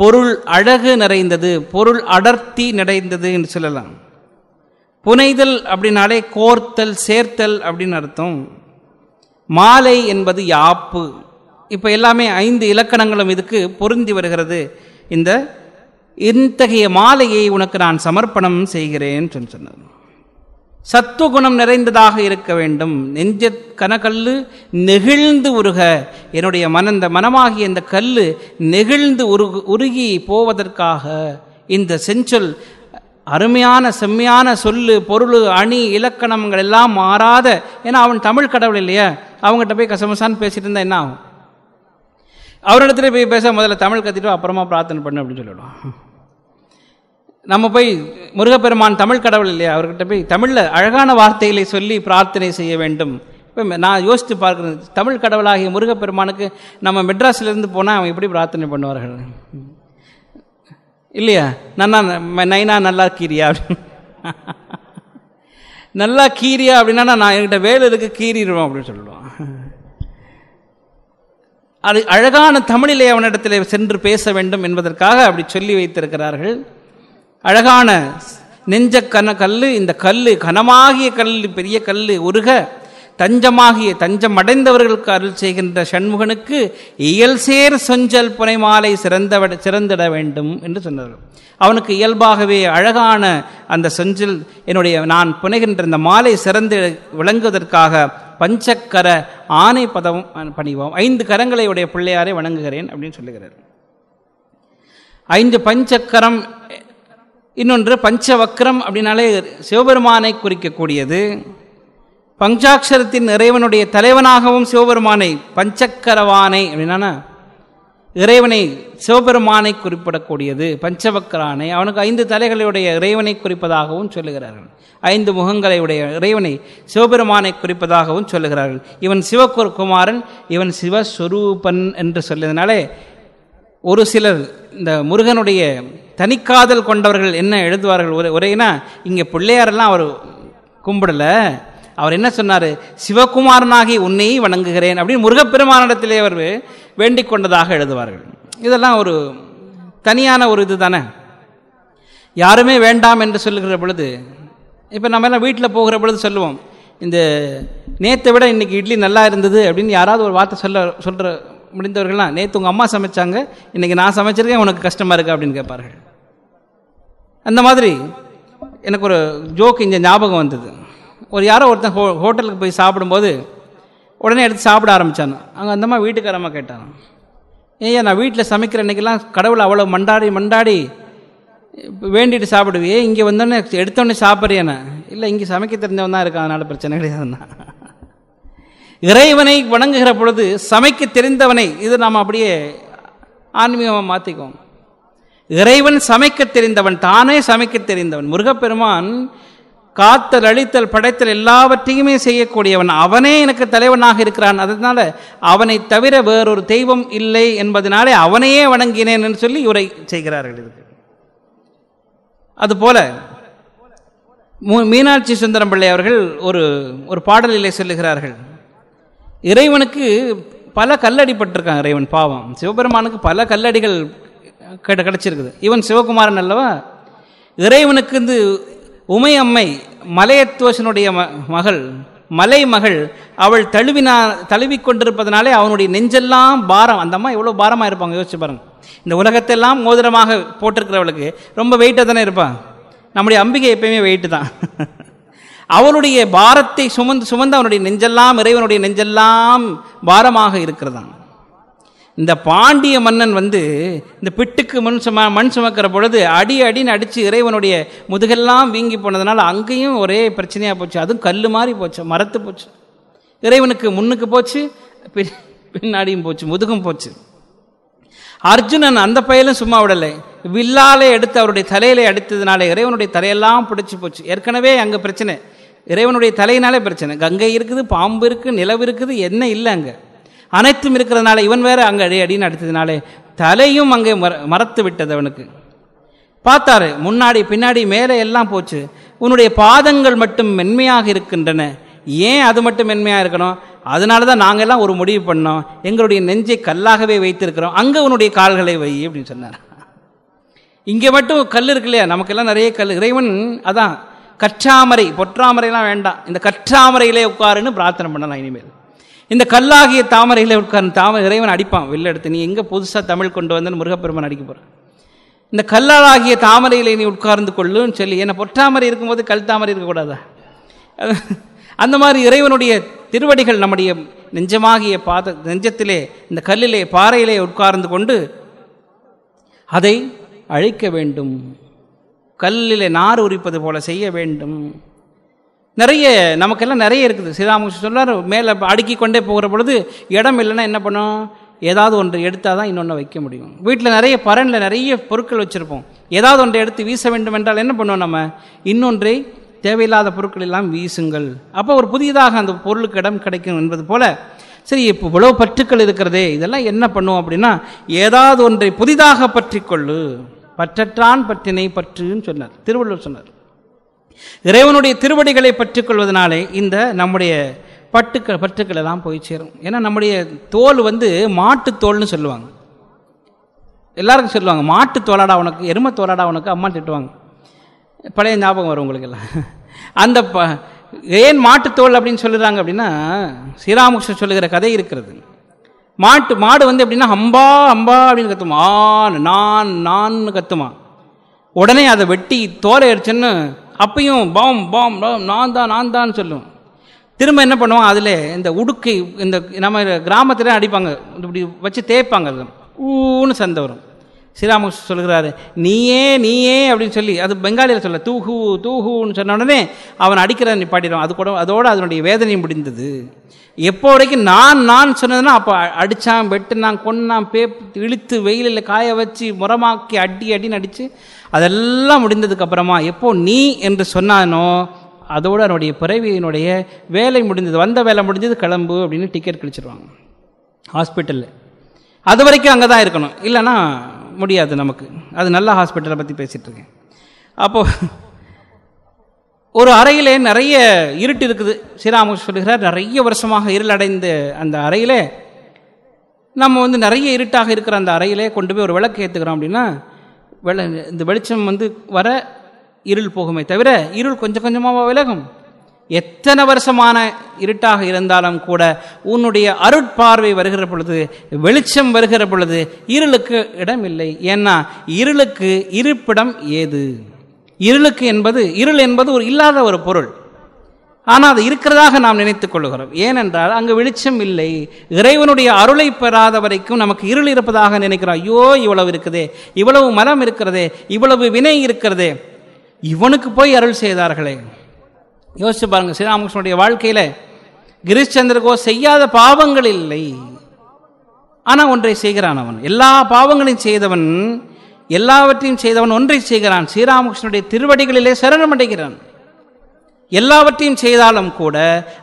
பொருள் அழகு நிறைந்தது பொருள் அடர்த்தி நிறைந்தது என்று சொல்லலாம் புனைதல் அப்படின்னாலே கோர்த்தல் சேர்த்தல் அப்படின்னு அர்த்தம் மாலை என்பது யாப்பு இப்போ எல்லாமே ஐந்து இலக்கணங்களும் இதுக்கு பொருந்தி வருகிறது இந்த இத்தகைய மாலையை உனக்கு நான் சமர்ப்பணம் செய்கிறேன் என்று சொன்னார் சத்துவகுணம் நிறைந்ததாக இருக்க வேண்டும் நெஞ்ச கனகல்லு நெகிழ்ந்து உருக என்னுடைய மனந்த மனமாகிய இந்த கல்லு நெகிழ்ந்து உருகு உருகி போவதற்காக இந்த செஞ்சொல் அருமையான செம்மையான சொல்லு பொருள் அணி இலக்கணங்கள் எல்லாம் மாறாத ஏன்னா அவன் தமிழ் கடவுள் இல்லையா அவங்ககிட்ட போய் கசமசான்னு பேசிட்டு இருந்தா என்ன ஆகும் அவரிடத்துல போய் பேச முதல்ல தமிழ் கற்றுட்டு அப்புறமா பிரார்த்தனை பண்ணு அப்படின்னு சொல்லிவிடும் நம்ம போய் முருகப்பெருமான் தமிழ் கடவுள் இல்லையா அவர்கிட்ட போய் தமிழில் அழகான வார்த்தைகளை சொல்லி பிரார்த்தனை செய்ய வேண்டும் இப்போ நான் யோசித்து பார்க்குறேன் தமிழ் கடவுளாகிய முருகப்பெருமானுக்கு நம்ம மெட்ராஸ்லேருந்து போனால் அவன் எப்படி பிரார்த்தனை பண்ணுவார்கள் இல்லையா நன்னா நைனா நல்லா கீரியா அப்படின்னு நல்லா கீரியா அப்படின்னா நான் என்கிட்ட வேலை இருக்கு கீறிடுவோம் அப்படின்னு சொல்லுவோம் அது அழகான தமிழிலே அவனிடத்தில் சென்று பேச வேண்டும் என்பதற்காக அப்படி சொல்லி வைத்திருக்கிறார்கள் அழகான நெஞ்ச கன கல் இந்த கல் கனமாகிய கல் பெரிய கல் உருக தஞ்சமாகிய தஞ்சம் அடைந்தவர்களுக்கு அருள் செய்கின்ற சண்முகனுக்கு இயல்சேர் சொஞ்சல் புனை மாலை சிறந்தவிட சிறந்திட வேண்டும் என்று சொன்னார்கள் அவனுக்கு இயல்பாகவே அழகான அந்த சொஞ்சல் என்னுடைய நான் புனைகின்ற இந்த மாலை சிறந்து விளங்குவதற்காக பஞ்சக்கர ஆணை பதவம் பணிவோம் ஐந்து கரங்களை உடைய பிள்ளையாரை வணங்குகிறேன் அப்படின்னு சொல்லுகிறார் ஐந்து பஞ்சக்கரம் இன்னொன்று பஞ்சவக்ரம் அப்படின்னாலே சிவபெருமானை குறிக்கக்கூடியது பஞ்சாட்சரத்தின் இறைவனுடைய தலைவனாகவும் சிவபெருமானை பஞ்சக்கரவானை அப்படின்னா இறைவனை சிவபெருமானை குறிப்பிடக்கூடியது பஞ்சவக்கரானை அவனுக்கு ஐந்து தலைகளையுடைய இறைவனை குறிப்பதாகவும் சொல்லுகிறார்கள் ஐந்து முகங்களை உடைய இறைவனை சிவபெருமானை குறிப்பதாகவும் சொல்லுகிறார்கள் இவன் சிவகுமாரன் இவன் சிவஸ்வரூபன் என்று சொல்லியதனாலே ஒரு சிலர் இந்த முருகனுடைய தனிக்காதல் கொண்டவர்கள் என்ன எழுதுவார்கள் உரையினா இங்கே பிள்ளையாரெல்லாம் அவர் கும்பிடலை அவர் என்ன சொன்னார் சிவகுமாரனாகி உன்னையும் வணங்குகிறேன் அப்படின்னு முருகப்பெருமானிடத்திலே அவர் வேண்டிக் கொண்டதாக எழுதுவார்கள் இதெல்லாம் ஒரு தனியான ஒரு இது தானே யாருமே வேண்டாம் என்று சொல்லுகிற பொழுது இப்போ நம்ம எல்லாம் வீட்டில் போகிற பொழுது சொல்லுவோம் இந்த நேற்றை விட இன்றைக்கி இட்லி நல்லா இருந்தது அப்படின்னு யாராவது ஒரு வார்த்தை சொல்ல சொல்கிற முடிந்தவர்கள்லாம் நேற்று உங்கள் அம்மா சமைச்சாங்க இன்றைக்கி நான் சமைச்சிருக்கேன் உனக்கு கஷ்டமாக இருக்குது அப்படின்னு கேட்பார்கள் அந்த மாதிரி எனக்கு ஒரு ஜோக் இங்கே ஞாபகம் வந்தது ஒரு யாரோ ஒருத்தன் ஹோ ஹோட்டலுக்கு போய் சாப்பிடும்போது உடனே எடுத்து சாப்பிட ஆரம்பித்தானோ அங்கே அந்தம்மா வீட்டுக்காரம்மா கேட்டான் ஏன் நான் வீட்டில் சமைக்கிற அன்னைக்கெல்லாம் கடவுளை அவ்வளோ மண்டாடி மண்டாடி வேண்டிட்டு சாப்பிடுவியே இங்கே வந்தோடனே எடுத்தோடனே சாப்பிட்றியண்ணே இல்லை இங்கே சமைக்க தெரிஞ்சவன் தான் இருக்கா அதனால் பிரச்சனை கிடையாதுண்ணா இறைவனை வணங்குகிற பொழுது சமைக்க தெரிந்தவனை இது நாம் அப்படியே ஆன்மீகமாக மாற்றிக்குவோம் இறைவன் சமைக்க தெரிந்தவன் தானே சமைக்க தெரிந்தவன் முருகப்பெருமான் காத்தல் அழித்தல் படைத்தல் எல்லாவற்றையுமே செய்யக்கூடியவன் அவனே எனக்கு தலைவனாக இருக்கிறான் அதனால் அவனை தவிர வேறொரு தெய்வம் இல்லை என்பதனாலே அவனையே வணங்கினேன் என்று சொல்லி இவரை செய்கிறார்கள் இது அதுபோல மீனாட்சி சுந்தரம் பிள்ளை அவர்கள் ஒரு ஒரு பாடலிலே சொல்லுகிறார்கள் இறைவனுக்கு பல கல்லடிப்பட்டிருக்கான் இறைவன் பாவம் சிவபெருமானுக்கு பல கல்லடிகள் கிடைச்சிருக்குது இவன் சிவகுமாரன் அல்லவா இறைவனுக்கு இந்த உமை அம்மை மலையத்தோசனுடைய மகள் மலை மகள் அவள் தழுவினா தழுவி கொண்டிருப்பதனாலே அவனுடைய நெஞ்செல்லாம் பாரம் அந்த அம்மா எவ்வளோ பாரமாக இருப்பாங்க யோசிச்சு பாருங்க இந்த உலகத்தெல்லாம் மோதிரமாக போட்டிருக்கிறவளுக்கு ரொம்ப வெயிட்டாக தானே இருப்பாள் நம்முடைய அம்பிகை எப்பயுமே வெயிட்டு தான் அவனுடைய பாரத்தை சுமந்து சுமந்து அவனுடைய நெஞ்செல்லாம் இறைவனுடைய நெஞ்செல்லாம் பாரமாக இருக்கிறதான் இந்த பாண்டிய மன்னன் வந்து இந்த பிட்டுக்கு மண் சும மண் சுமக்கிற பொழுது அடி அடின்னு அடித்து இறைவனுடைய முதுகெல்லாம் வீங்கி போனதுனால அங்கேயும் ஒரே பிரச்சனையாக போச்சு அதுவும் கல் மாதிரி போச்சு மரத்து போச்சு இறைவனுக்கு முன்னுக்கு போச்சு பின் பின்னாடியும் போச்சு முதுகும் போச்சு அர்ஜுனன் அந்த பையலும் சும்மா விடலை வில்லாலே எடுத்து அவருடைய தலையில அடித்ததுனால இறைவனுடைய தலையெல்லாம் பிடிச்சி போச்சு ஏற்கனவே அங்கே பிரச்சனை இறைவனுடைய தலையினாலே பிரச்சனை கங்கை இருக்குது பாம்பு இருக்குது நிலவு இருக்குது என்ன இல்லை அங்கே அனைத்தும் இருக்கிறதுனால இவன் வேற அங்கே அடி அடி அடித்ததுனாலே தலையும் அங்கே மற மறத்து விட்டது அவனுக்கு பார்த்தாரு முன்னாடி பின்னாடி மேலே எல்லாம் போச்சு உன்னுடைய பாதங்கள் மட்டும் மென்மையாக இருக்கின்றன ஏன் அது மட்டும் மென்மையாக இருக்கணும் அதனால தான் நாங்கள்லாம் ஒரு முடிவு பண்ணோம் எங்களுடைய நெஞ்சை கல்லாகவே வைத்திருக்கிறோம் அங்கே உன்னுடைய கால்களை வை அப்படின்னு சொன்னார் இங்கே மட்டும் கல் இருக்கு இல்லையா நமக்கெல்லாம் நிறைய கல் இறைவன் அதான் கற்றாமரை பொற்றாமரைலாம் வேண்டாம் இந்த கற்றாமரையிலே உட்காருன்னு பிரார்த்தனை பண்ணலாம் இனிமேல் இந்த கல்லாகிய தாமரையில் உட்கார்ந்து தாமரை இறைவன் அடிப்பான் வெளில எடுத்து நீ எங்கே புதுசாக தமிழ் கொண்டு வந்து முருகப்பெருமன் அடிக்க போகிறான் இந்த கல்லாலாகிய தாமரையில் நீ உட்கார்ந்து கொள்ளுன்னு சொல்லி என்னை பொற்றாமரை இருக்கும்போது கல் தாமரை இருக்கக்கூடாதா அந்த மாதிரி இறைவனுடைய திருவடிகள் நம்முடைய நெஞ்சமாகிய பாத நெஞ்சத்திலே இந்த கல்லிலே பாறையிலே உட்கார்ந்து கொண்டு அதை அழிக்க வேண்டும் கல்லிலே நார் உரிப்பது போல செய்ய வேண்டும் நிறைய நமக்கெல்லாம் நிறைய இருக்குது சீதாமுகிருஷ்ணன் சொல்லார் மேலே அடுக்கி கொண்டே போகிற பொழுது இடம் இல்லைன்னா என்ன பண்ணும் ஏதாவது ஒன்று எடுத்தால் தான் இன்னொன்று வைக்க முடியும் வீட்டில் நிறைய பரனில் நிறைய பொருட்கள் வச்சுருப்போம் ஏதாவது ஒன்றை எடுத்து வீச வேண்டும் என்றால் என்ன பண்ணுவோம் நம்ம இன்னொன்றை தேவையில்லாத பொருட்கள் எல்லாம் வீசுங்கள் அப்போ ஒரு புதியதாக அந்த பொருளுக்கு இடம் கிடைக்கும் என்பது போல சரி இப்போ இவ்வளோ பற்றுக்கள் இருக்கிறதே இதெல்லாம் என்ன பண்ணுவோம் அப்படின்னா ஏதாவது ஒன்றை புதிதாக பற்றிக்கொள்ளு பற்றற்றான் பற்றினை பற்றுன்னு சொன்னார் திருவள்ளுவர் சொன்னார் இறைவனுடைய திருவடிகளை பற்றுக்கொள்வதனாலே இந்த நம்முடைய பட்டுக்கள் பற்றுக்கள் எல்லாம் போய் சேரும் ஏன்னா நம்முடைய தோல் வந்து மாட்டு தோல்னு சொல்லுவாங்க எல்லாருக்கும் சொல்லுவாங்க மாட்டு தோலாடா உனக்கு எருமை தோலாடா உனக்கு அம்மா திட்டுவாங்க பழைய ஞாபகம் வரும் உங்களுக்கு எல்லாம் அந்த ப ஏன் தோல் அப்படின்னு சொல்லுறாங்க அப்படின்னா ஸ்ரீராமகிருஷ்ணன் சொல்லுகிற கதை இருக்கிறது மாட்டு மாடு வந்து எப்படின்னா அம்பா அம்பா அப்படின்னு கத்துமா ஆண் நான் நான்னு கத்துமா உடனே அதை வெட்டி தோலை அடிச்சுன்னு அப்பையும் பாம் பாம் பாம் நான் தான் நான் தான் சொல்லும் திரும்ப என்ன பண்ணுவோம் அதில் இந்த உடுக்கை இந்த நம்ம கிராமத்தில் அடிப்பாங்க இப்படி வச்சு தேய்ப்பாங்க ஊன்னு சந்தை வரும் ஸ்ரீராமகிருஷ்ணன் சொல்கிறாரு நீயே நீயே அப்படின்னு சொல்லி அது பெங்காலியில் சொல்ல தூஹூ தூஹூன்னு சொன்ன உடனே அவன் அடிக்கிறத நிப்பாட்டிடுவான் அது கூட அதோடு அதனுடைய வேதனையும் முடிந்தது எப்போ வரைக்கும் நான் நான் சொன்னதுன்னா அப்போ அடித்தான் நான் கொன்னான் பே இழுத்து வெயிலில் காய வச்சு முறமாக்கி அடி அடின்னு அடித்து அதெல்லாம் முடிந்ததுக்கப்புறமா எப்போ நீ என்று சொன்னானோ அதோடு அதனுடைய பிறவியினுடைய வேலை முடிஞ்சது வந்த வேலை முடிஞ்சது கிளம்பு அப்படின்னு டிக்கெட் கழிச்சிருவாங்க ஹாஸ்பிட்டலில் அது வரைக்கும் அங்கே தான் இருக்கணும் இல்லைன்னா முடியாது நமக்கு அது நல்ல ஹாஸ்பிட்டலை பற்றி பேசிகிட்ருக்கேன் அப்போது ஒரு அறையிலே நிறைய இருட்டு இருக்குது ஸ்ரீராமர் சொல்கிறார் நிறைய வருஷமாக இருளடைந்த அந்த அறையில் நம்ம வந்து நிறைய இருட்டாக இருக்கிற அந்த அறையிலே கொண்டு போய் ஒரு விளக்கு ஏற்றுக்கிறோம் அப்படின்னா வெள இந்த வெளிச்சம் வந்து வர இருள் போகுமே தவிர இருள் கொஞ்சம் கொஞ்சமாக விலகும் எத்தனை வருஷமான இருட்டாக இருந்தாலும் கூட உன்னுடைய அருட்பார்வை வருகிற பொழுது வெளிச்சம் வருகிற பொழுது இருளுக்கு இடம் இல்லை ஏன்னா இருளுக்கு இருப்பிடம் ஏது இருளுக்கு என்பது இருள் என்பது ஒரு இல்லாத ஒரு பொருள் ஆனால் அது இருக்கிறதாக நாம் நினைத்துக் கொள்கிறோம் ஏனென்றால் அங்கு வெளிச்சம் இல்லை இறைவனுடைய அருளை பெறாத வரைக்கும் நமக்கு இருள் இருப்பதாக நினைக்கிறோம் ஐயோ இவ்வளவு இருக்குதே இவ்வளவு மரம் இருக்கிறதே இவ்வளவு வினை இருக்கிறதே இவனுக்கு போய் அருள் செய்தார்களே யோசிச்சு பாருங்கள் ஸ்ரீராமகிருஷ்ணனுடைய வாழ்க்கையில் கிரிஷ்சந்திரகோ செய்யாத பாவங்கள் இல்லை ஆனால் ஒன்றை செய்கிறான் அவன் எல்லா பாவங்களையும் செய்தவன் எல்லாவற்றையும் செய்தவன் ஒன்றை செய்கிறான் ஸ்ரீராமகிருஷ்ணனுடைய திருவடிகளிலே சரணமடைகிறான் எல்லாவற்றையும் செய்தாலும் கூட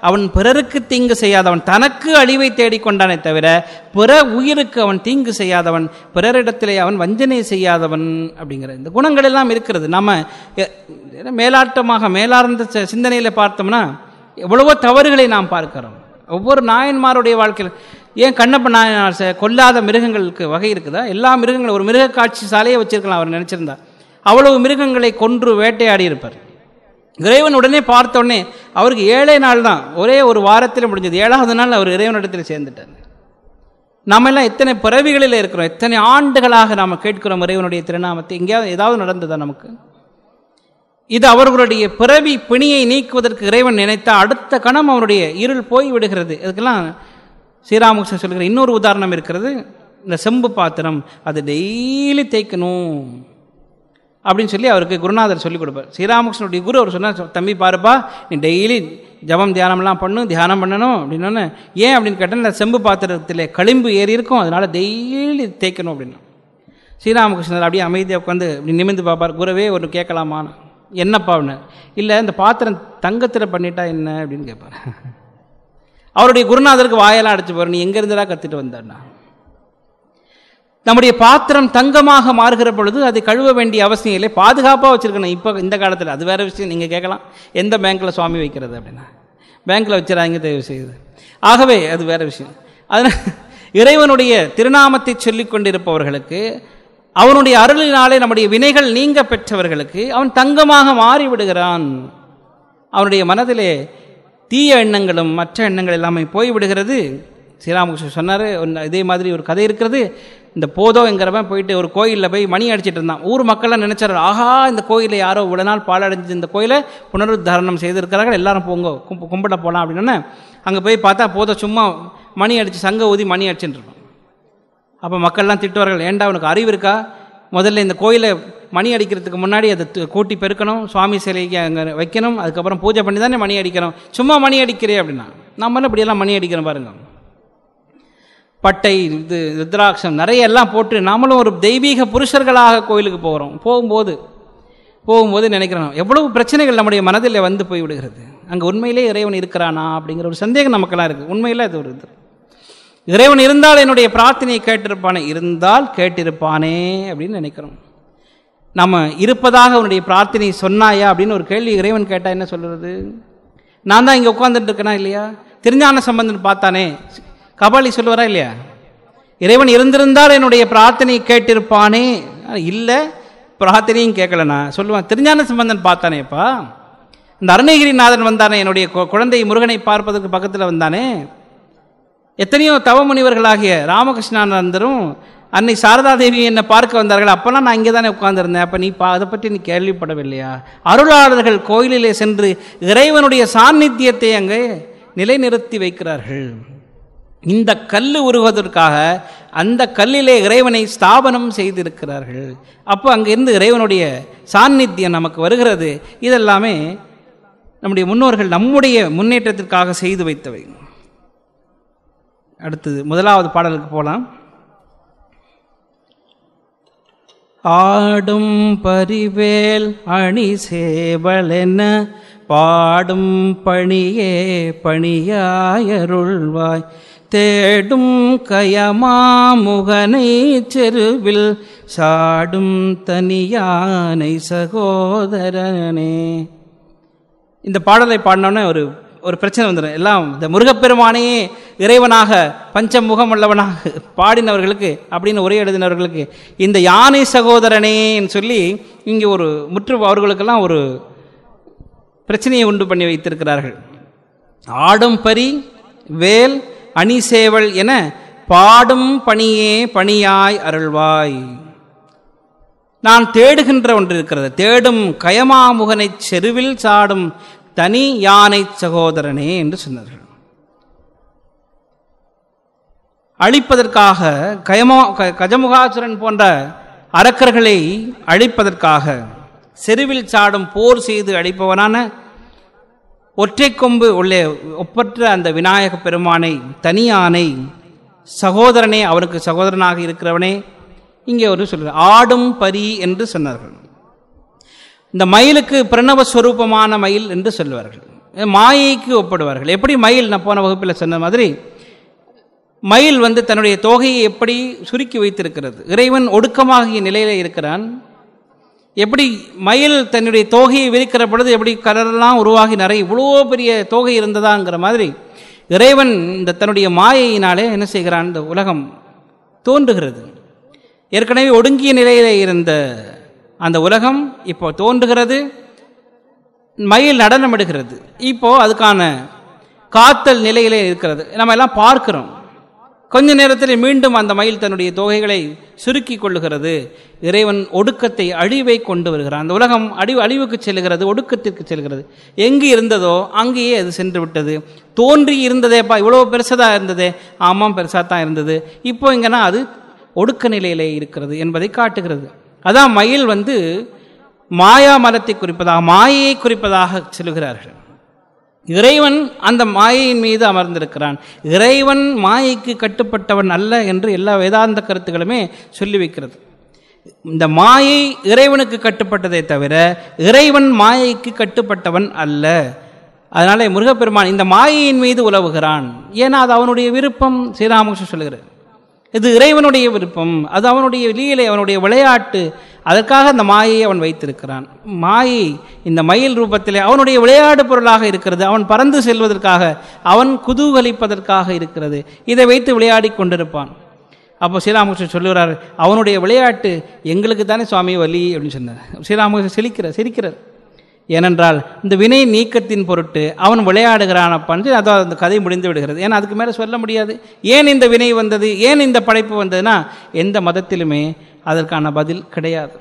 அவன் பிறருக்கு தீங்கு செய்யாதவன் தனக்கு அழிவை தேடிக்கொண்டானே தவிர பிற உயிருக்கு அவன் தீங்கு செய்யாதவன் பிறரிடத்திலே அவன் வஞ்சனை செய்யாதவன் அப்படிங்கிற இந்த குணங்கள் எல்லாம் இருக்கிறது நம்ம மேலாட்டமாக மேலார்ந்த சிந்தனையில் பார்த்தோம்னா எவ்வளவோ தவறுகளை நாம் பார்க்கிறோம் ஒவ்வொரு நாயன்மாருடைய வாழ்க்கையில் ஏன் கண்ணப்ப நான் கொல்லாத மிருகங்களுக்கு வகை இருக்குதா எல்லா மிருகங்களும் ஒரு மிருக காட்சி சாலையை வச்சுருக்கலாம் அவர் நினச்சிருந்தா அவ்வளவு மிருகங்களை கொன்று வேட்டையாடி இருப்பார் இறைவன் உடனே பார்த்தோடனே அவருக்கு ஏழே நாள் தான் ஒரே ஒரு வாரத்தில் முடிஞ்சது ஏழாவது நாள் அவர் இறைவனிடத்தில் சேர்ந்துட்டார் நம்ம எல்லாம் எத்தனை பிறவிகளில் இருக்கிறோம் எத்தனை ஆண்டுகளாக நாம் கேட்கிறோம் இறைவனுடைய திருநாமத்தை எங்கேயாவது ஏதாவது நடந்ததா நமக்கு இது அவர்களுடைய பிறவி பிணியை நீக்குவதற்கு இறைவன் நினைத்தால் அடுத்த கணம் அவருடைய இருள் போய் விடுகிறது இதுக்கெல்லாம் ஸ்ரீராமகிருஷ்ணன் சொல்கிற இன்னொரு உதாரணம் இருக்கிறது இந்த செம்பு பாத்திரம் அது டெய்லி தேய்க்கணும் அப்படின்னு சொல்லி அவருக்கு குருநாதர் சொல்லிக் கொடுப்பார் ஸ்ரீராமகிருஷ்ணனுடைய குரு அவர் சொன்னார் தம்பி பாருப்பா நீ டெய்லி ஜபம் தியானம்லாம் பண்ணும் தியானம் பண்ணணும் அப்படின்னு ஏன் அப்படின்னு கேட்டால் இந்த செம்பு பாத்திரத்தில் களிம்பு ஏறி இருக்கும் அதனால் டெய்லி தேய்க்கணும் அப்படின்னா ஸ்ரீராமகிருஷ்ணர் அப்படியே அமைதியாக உட்காந்து இப்படி நிமிந்து பார்ப்பார் குருவே ஒன்று கேட்கலாமான்னு என்னப்பா அப்படின்னு இல்லை இந்த பாத்திரம் தங்கத்தில் பண்ணிட்டா என்ன அப்படின்னு கேட்பார் அவருடைய குருநாதருக்கு வாயெல்லாம் அடைச்சு போற நீ எங்கேருந்துடா கற்றுட்டு வந்தண்ணா நம்முடைய பாத்திரம் தங்கமாக மாறுகிற பொழுது அதை கழுவ வேண்டிய அவசியம் இல்லை பாதுகாப்பாக வச்சுருக்கணும் இப்போ இந்த காலத்தில் அது வேறு விஷயம் நீங்கள் கேட்கலாம் எந்த பேங்க்கில் சுவாமி வைக்கிறது அப்படின்னா பேங்க்கில் வச்சுறாங்க தயவு செய்யுது ஆகவே அது வேறு விஷயம் அதனால் இறைவனுடைய திருநாமத்தை சொல்லி கொண்டிருப்பவர்களுக்கு அவனுடைய அருளினாலே நம்முடைய வினைகள் நீங்க பெற்றவர்களுக்கு அவன் தங்கமாக மாறிவிடுகிறான் அவனுடைய மனதிலே தீய எண்ணங்களும் மற்ற எண்ணங்கள் எல்லாமே போய்விடுகிறது ஸ்ரீராமகிருஷ்ணன் சொன்னார் இதே மாதிரி ஒரு கதை இருக்கிறது இந்த போதோ என்கிறவன் போயிட்டு ஒரு கோயிலில் போய் மணி அடிச்சிட்டு இருந்தான் ஊர் மக்கள்லாம் நினச்சார் ஆஹா இந்த கோயிலில் யாரோ இவ்வளோ நாள் பாலடைஞ்சு இந்த கோயிலை புனருத்தாரணம் செய்திருக்கிறார்கள் எல்லாரும் போங்க கும்பிட போகலாம் அப்படின்னா அங்கே போய் பார்த்தா போதோ சும்மா மணி அடித்து சங்க ஊதி மணி அடிச்சுட்டு இருப்பான் அப்போ மக்கள்லாம் திட்டுவார்கள் ஏண்டா உனக்கு அறிவு இருக்கா முதல்ல இந்த கோயிலை மணி அடிக்கிறதுக்கு முன்னாடி அதை கூட்டி பெருக்கணும் சுவாமி சிலைக்கு அங்கே வைக்கணும் அதுக்கப்புறம் பூஜை பண்ணி தானே மணி அடிக்கிறோம் சும்மா மணி அடிக்கிறே அப்படின்னா நம்மளும் இப்படியெல்லாம் மணி அடிக்கிறோம் பாருங்க பட்டை இது ருத்ராட்சம் நிறைய எல்லாம் போட்டு நாமளும் ஒரு தெய்வீக புருஷர்களாக கோயிலுக்கு போகிறோம் போகும்போது போகும்போது நினைக்கிறோம் எவ்வளவு பிரச்சனைகள் நம்முடைய மனதில் வந்து போய் விடுகிறது அங்கே உண்மையிலே இறைவன் இருக்கிறானா அப்படிங்கிற ஒரு சந்தேகம் நமக்கெல்லாம் இருக்குது உண்மையில் அது ஒரு இது இறைவன் இருந்தால் என்னுடைய பிரார்த்தனையை கேட்டிருப்பானே இருந்தால் கேட்டிருப்பானே அப்படின்னு நினைக்கிறோம் நம்ம இருப்பதாக அவனுடைய பிரார்த்தனை சொன்னாயா அப்படின்னு ஒரு கேள்வி இறைவன் கேட்டால் என்ன சொல்கிறது நான் தான் இங்கே உட்காந்துட்டு இருக்கேனா இல்லையா திருஞான சம்பந்தன் பார்த்தானே கபாலி சொல்லுவாரா இல்லையா இறைவன் இருந்திருந்தால் என்னுடைய பிரார்த்தனையை கேட்டிருப்பானே இல்லை பிரார்த்தனையும் கேட்கலண்ணா சொல்லுவான் திருஞான சம்பந்தன் பார்த்தானேப்பா இந்த அருணகிரிநாதன் வந்தானே என்னுடைய குழந்தை முருகனை பார்ப்பதற்கு பக்கத்தில் வந்தானே எத்தனையோ தவமுனிவர்களாகிய ராமகிருஷ்ணானந்தரும் அன்னை சாரதாதேவி என்னை பார்க்க வந்தார்கள் அப்போல்லாம் நான் இங்கே தானே உட்காந்துருந்தேன் அப்போ நீ பா அதை பற்றி நீ கேள்விப்படவில்லையா அருளாளர்கள் கோயிலிலே சென்று இறைவனுடைய சாநித்தியத்தை அங்கே நிலைநிறுத்தி வைக்கிறார்கள் இந்த கல் உருவதற்காக அந்த கல்லிலே இறைவனை ஸ்தாபனம் செய்திருக்கிறார்கள் அப்போ இருந்து இறைவனுடைய சாநித்தியம் நமக்கு வருகிறது இதெல்லாமே நம்முடைய முன்னோர்கள் நம்முடைய முன்னேற்றத்திற்காக செய்து வைத்தவை அடுத்தது முதலாவது பாடலுக்கு போகலாம் ஆடும் பரிவேல் அணி சேவலென பாடும் பணியே பணியாயருள்வாய் தேடும் கயமாமுகனை செருவில் சாடும் தனியானை சகோதரனே இந்த பாடலை பாடினோன்னே ஒரு ஒரு பிரச்சனை வந்துடும் எல்லாம் இந்த முருகப்பெருமானையே இறைவனாக பஞ்சமுகம் உள்ளவனாக பாடினவர்களுக்கு அப்படின்னு உரை எழுதினவர்களுக்கு இந்த யானை சகோதரனேன்னு சொல்லி இங்கே ஒரு முற்று அவர்களுக்கெல்லாம் ஒரு பிரச்சனையை உண்டு பண்ணி வைத்திருக்கிறார்கள் ஆடும் பரி வேல் அணிசேவல் என பாடும் பணியே பணியாய் அருள்வாய் நான் தேடுகின்ற ஒன்று இருக்கிறது தேடும் கயமாமுகனை செருவில் சாடும் தனி யானை சகோதரனே என்று சொன்னார்கள் அழிப்பதற்காக கயமோ கஜமுகாசுரன் போன்ற அரக்கர்களை அழிப்பதற்காக செருவில் சாடும் போர் செய்து அழிப்பவனான ஒற்றை கொம்பு உள்ளே ஒப்பற்ற அந்த விநாயக பெருமானை தனியானை சகோதரனே அவனுக்கு சகோதரனாக இருக்கிறவனே இங்கே ஒரு சொல்கிறார் ஆடும் பரி என்று சொன்னார்கள் இந்த மயிலுக்கு பிரணவஸ்வரூபமான மயில் என்று சொல்லுவார்கள் மாயைக்கு ஒப்படுவார்கள் எப்படி மயில் நான் போன வகுப்பில் சொன்ன மாதிரி மயில் வந்து தன்னுடைய தோகையை எப்படி சுருக்கி வைத்திருக்கிறது இறைவன் ஒடுக்கமாகிய நிலையில் இருக்கிறான் எப்படி மயில் தன்னுடைய தொகையை விரிக்கிற பொழுது எப்படி கடலெல்லாம் உருவாகி நிறைய இவ்வளோ பெரிய தொகை இருந்ததாங்கிற மாதிரி இறைவன் இந்த தன்னுடைய மாயையினாலே என்ன செய்கிறான் இந்த உலகம் தோன்றுகிறது ஏற்கனவே ஒடுங்கிய நிலையில் இருந்த அந்த உலகம் இப்போ தோன்றுகிறது மயில் நடனம் எடுகிறது இப்போது அதுக்கான காத்தல் நிலையிலே இருக்கிறது நம்ம எல்லாம் பார்க்கிறோம் கொஞ்ச நேரத்தில் மீண்டும் அந்த மயில் தன்னுடைய தொகைகளை சுருக்கி கொள்ளுகிறது இறைவன் ஒடுக்கத்தை அழிவை கொண்டு வருகிறான் அந்த உலகம் அழிவு அழிவுக்கு செல்கிறது ஒடுக்கத்திற்கு செல்கிறது எங்கு இருந்ததோ அங்கேயே அது சென்று விட்டது தோன்றி இருந்ததேப்பா இவ்வளோ பெருசதாக இருந்ததே ஆமாம் பெருசாக தான் இருந்தது இப்போ இங்கன்னா அது ஒடுக்க நிலையிலே இருக்கிறது என்பதை காட்டுகிறது அதான் மயில் வந்து மாயா மதத்தை குறிப்பதாக மாயையை குறிப்பதாக சொல்கிறார்கள் இறைவன் அந்த மாயையின் மீது அமர்ந்திருக்கிறான் இறைவன் மாயைக்கு கட்டுப்பட்டவன் அல்ல என்று எல்லா வேதாந்த கருத்துக்களுமே சொல்லி வைக்கிறது இந்த மாயை இறைவனுக்கு கட்டுப்பட்டதை தவிர இறைவன் மாயைக்கு கட்டுப்பட்டவன் அல்ல அதனாலே முருகப்பெருமான் இந்த மாயையின் மீது உலவுகிறான் ஏன்னா அது அவனுடைய விருப்பம் ஸ்ரீராமகிருஷ்ணன் சொல்லுகிறார் இது இறைவனுடைய விருப்பம் அது அவனுடைய லீலை அவனுடைய விளையாட்டு அதற்காக அந்த மாயை அவன் வைத்திருக்கிறான் மாயை இந்த மயில் ரூபத்தில் அவனுடைய விளையாடு பொருளாக இருக்கிறது அவன் பறந்து செல்வதற்காக அவன் குதூகலிப்பதற்காக இருக்கிறது இதை வைத்து விளையாடி கொண்டிருப்பான் அப்போ ஸ்ரீராமகிருஷ்ணன் சொல்லுகிறார் அவனுடைய விளையாட்டு எங்களுக்கு தானே சுவாமி வலி அப்படின்னு சொன்னார் ஸ்ரீராமகிருஷ்ணன் சிரிக்கிறார் சிரிக்கிறார் ஏனென்றால் இந்த வினை நீக்கத்தின் பொருட்டு அவன் விளையாடுகிறான் அப்பான்னு அதோ அந்த கதை முடிந்து விடுகிறது ஏன்னா அதுக்கு மேலே சொல்ல முடியாது ஏன் இந்த வினை வந்தது ஏன் இந்த படைப்பு வந்ததுன்னா எந்த மதத்திலுமே அதற்கான பதில் கிடையாது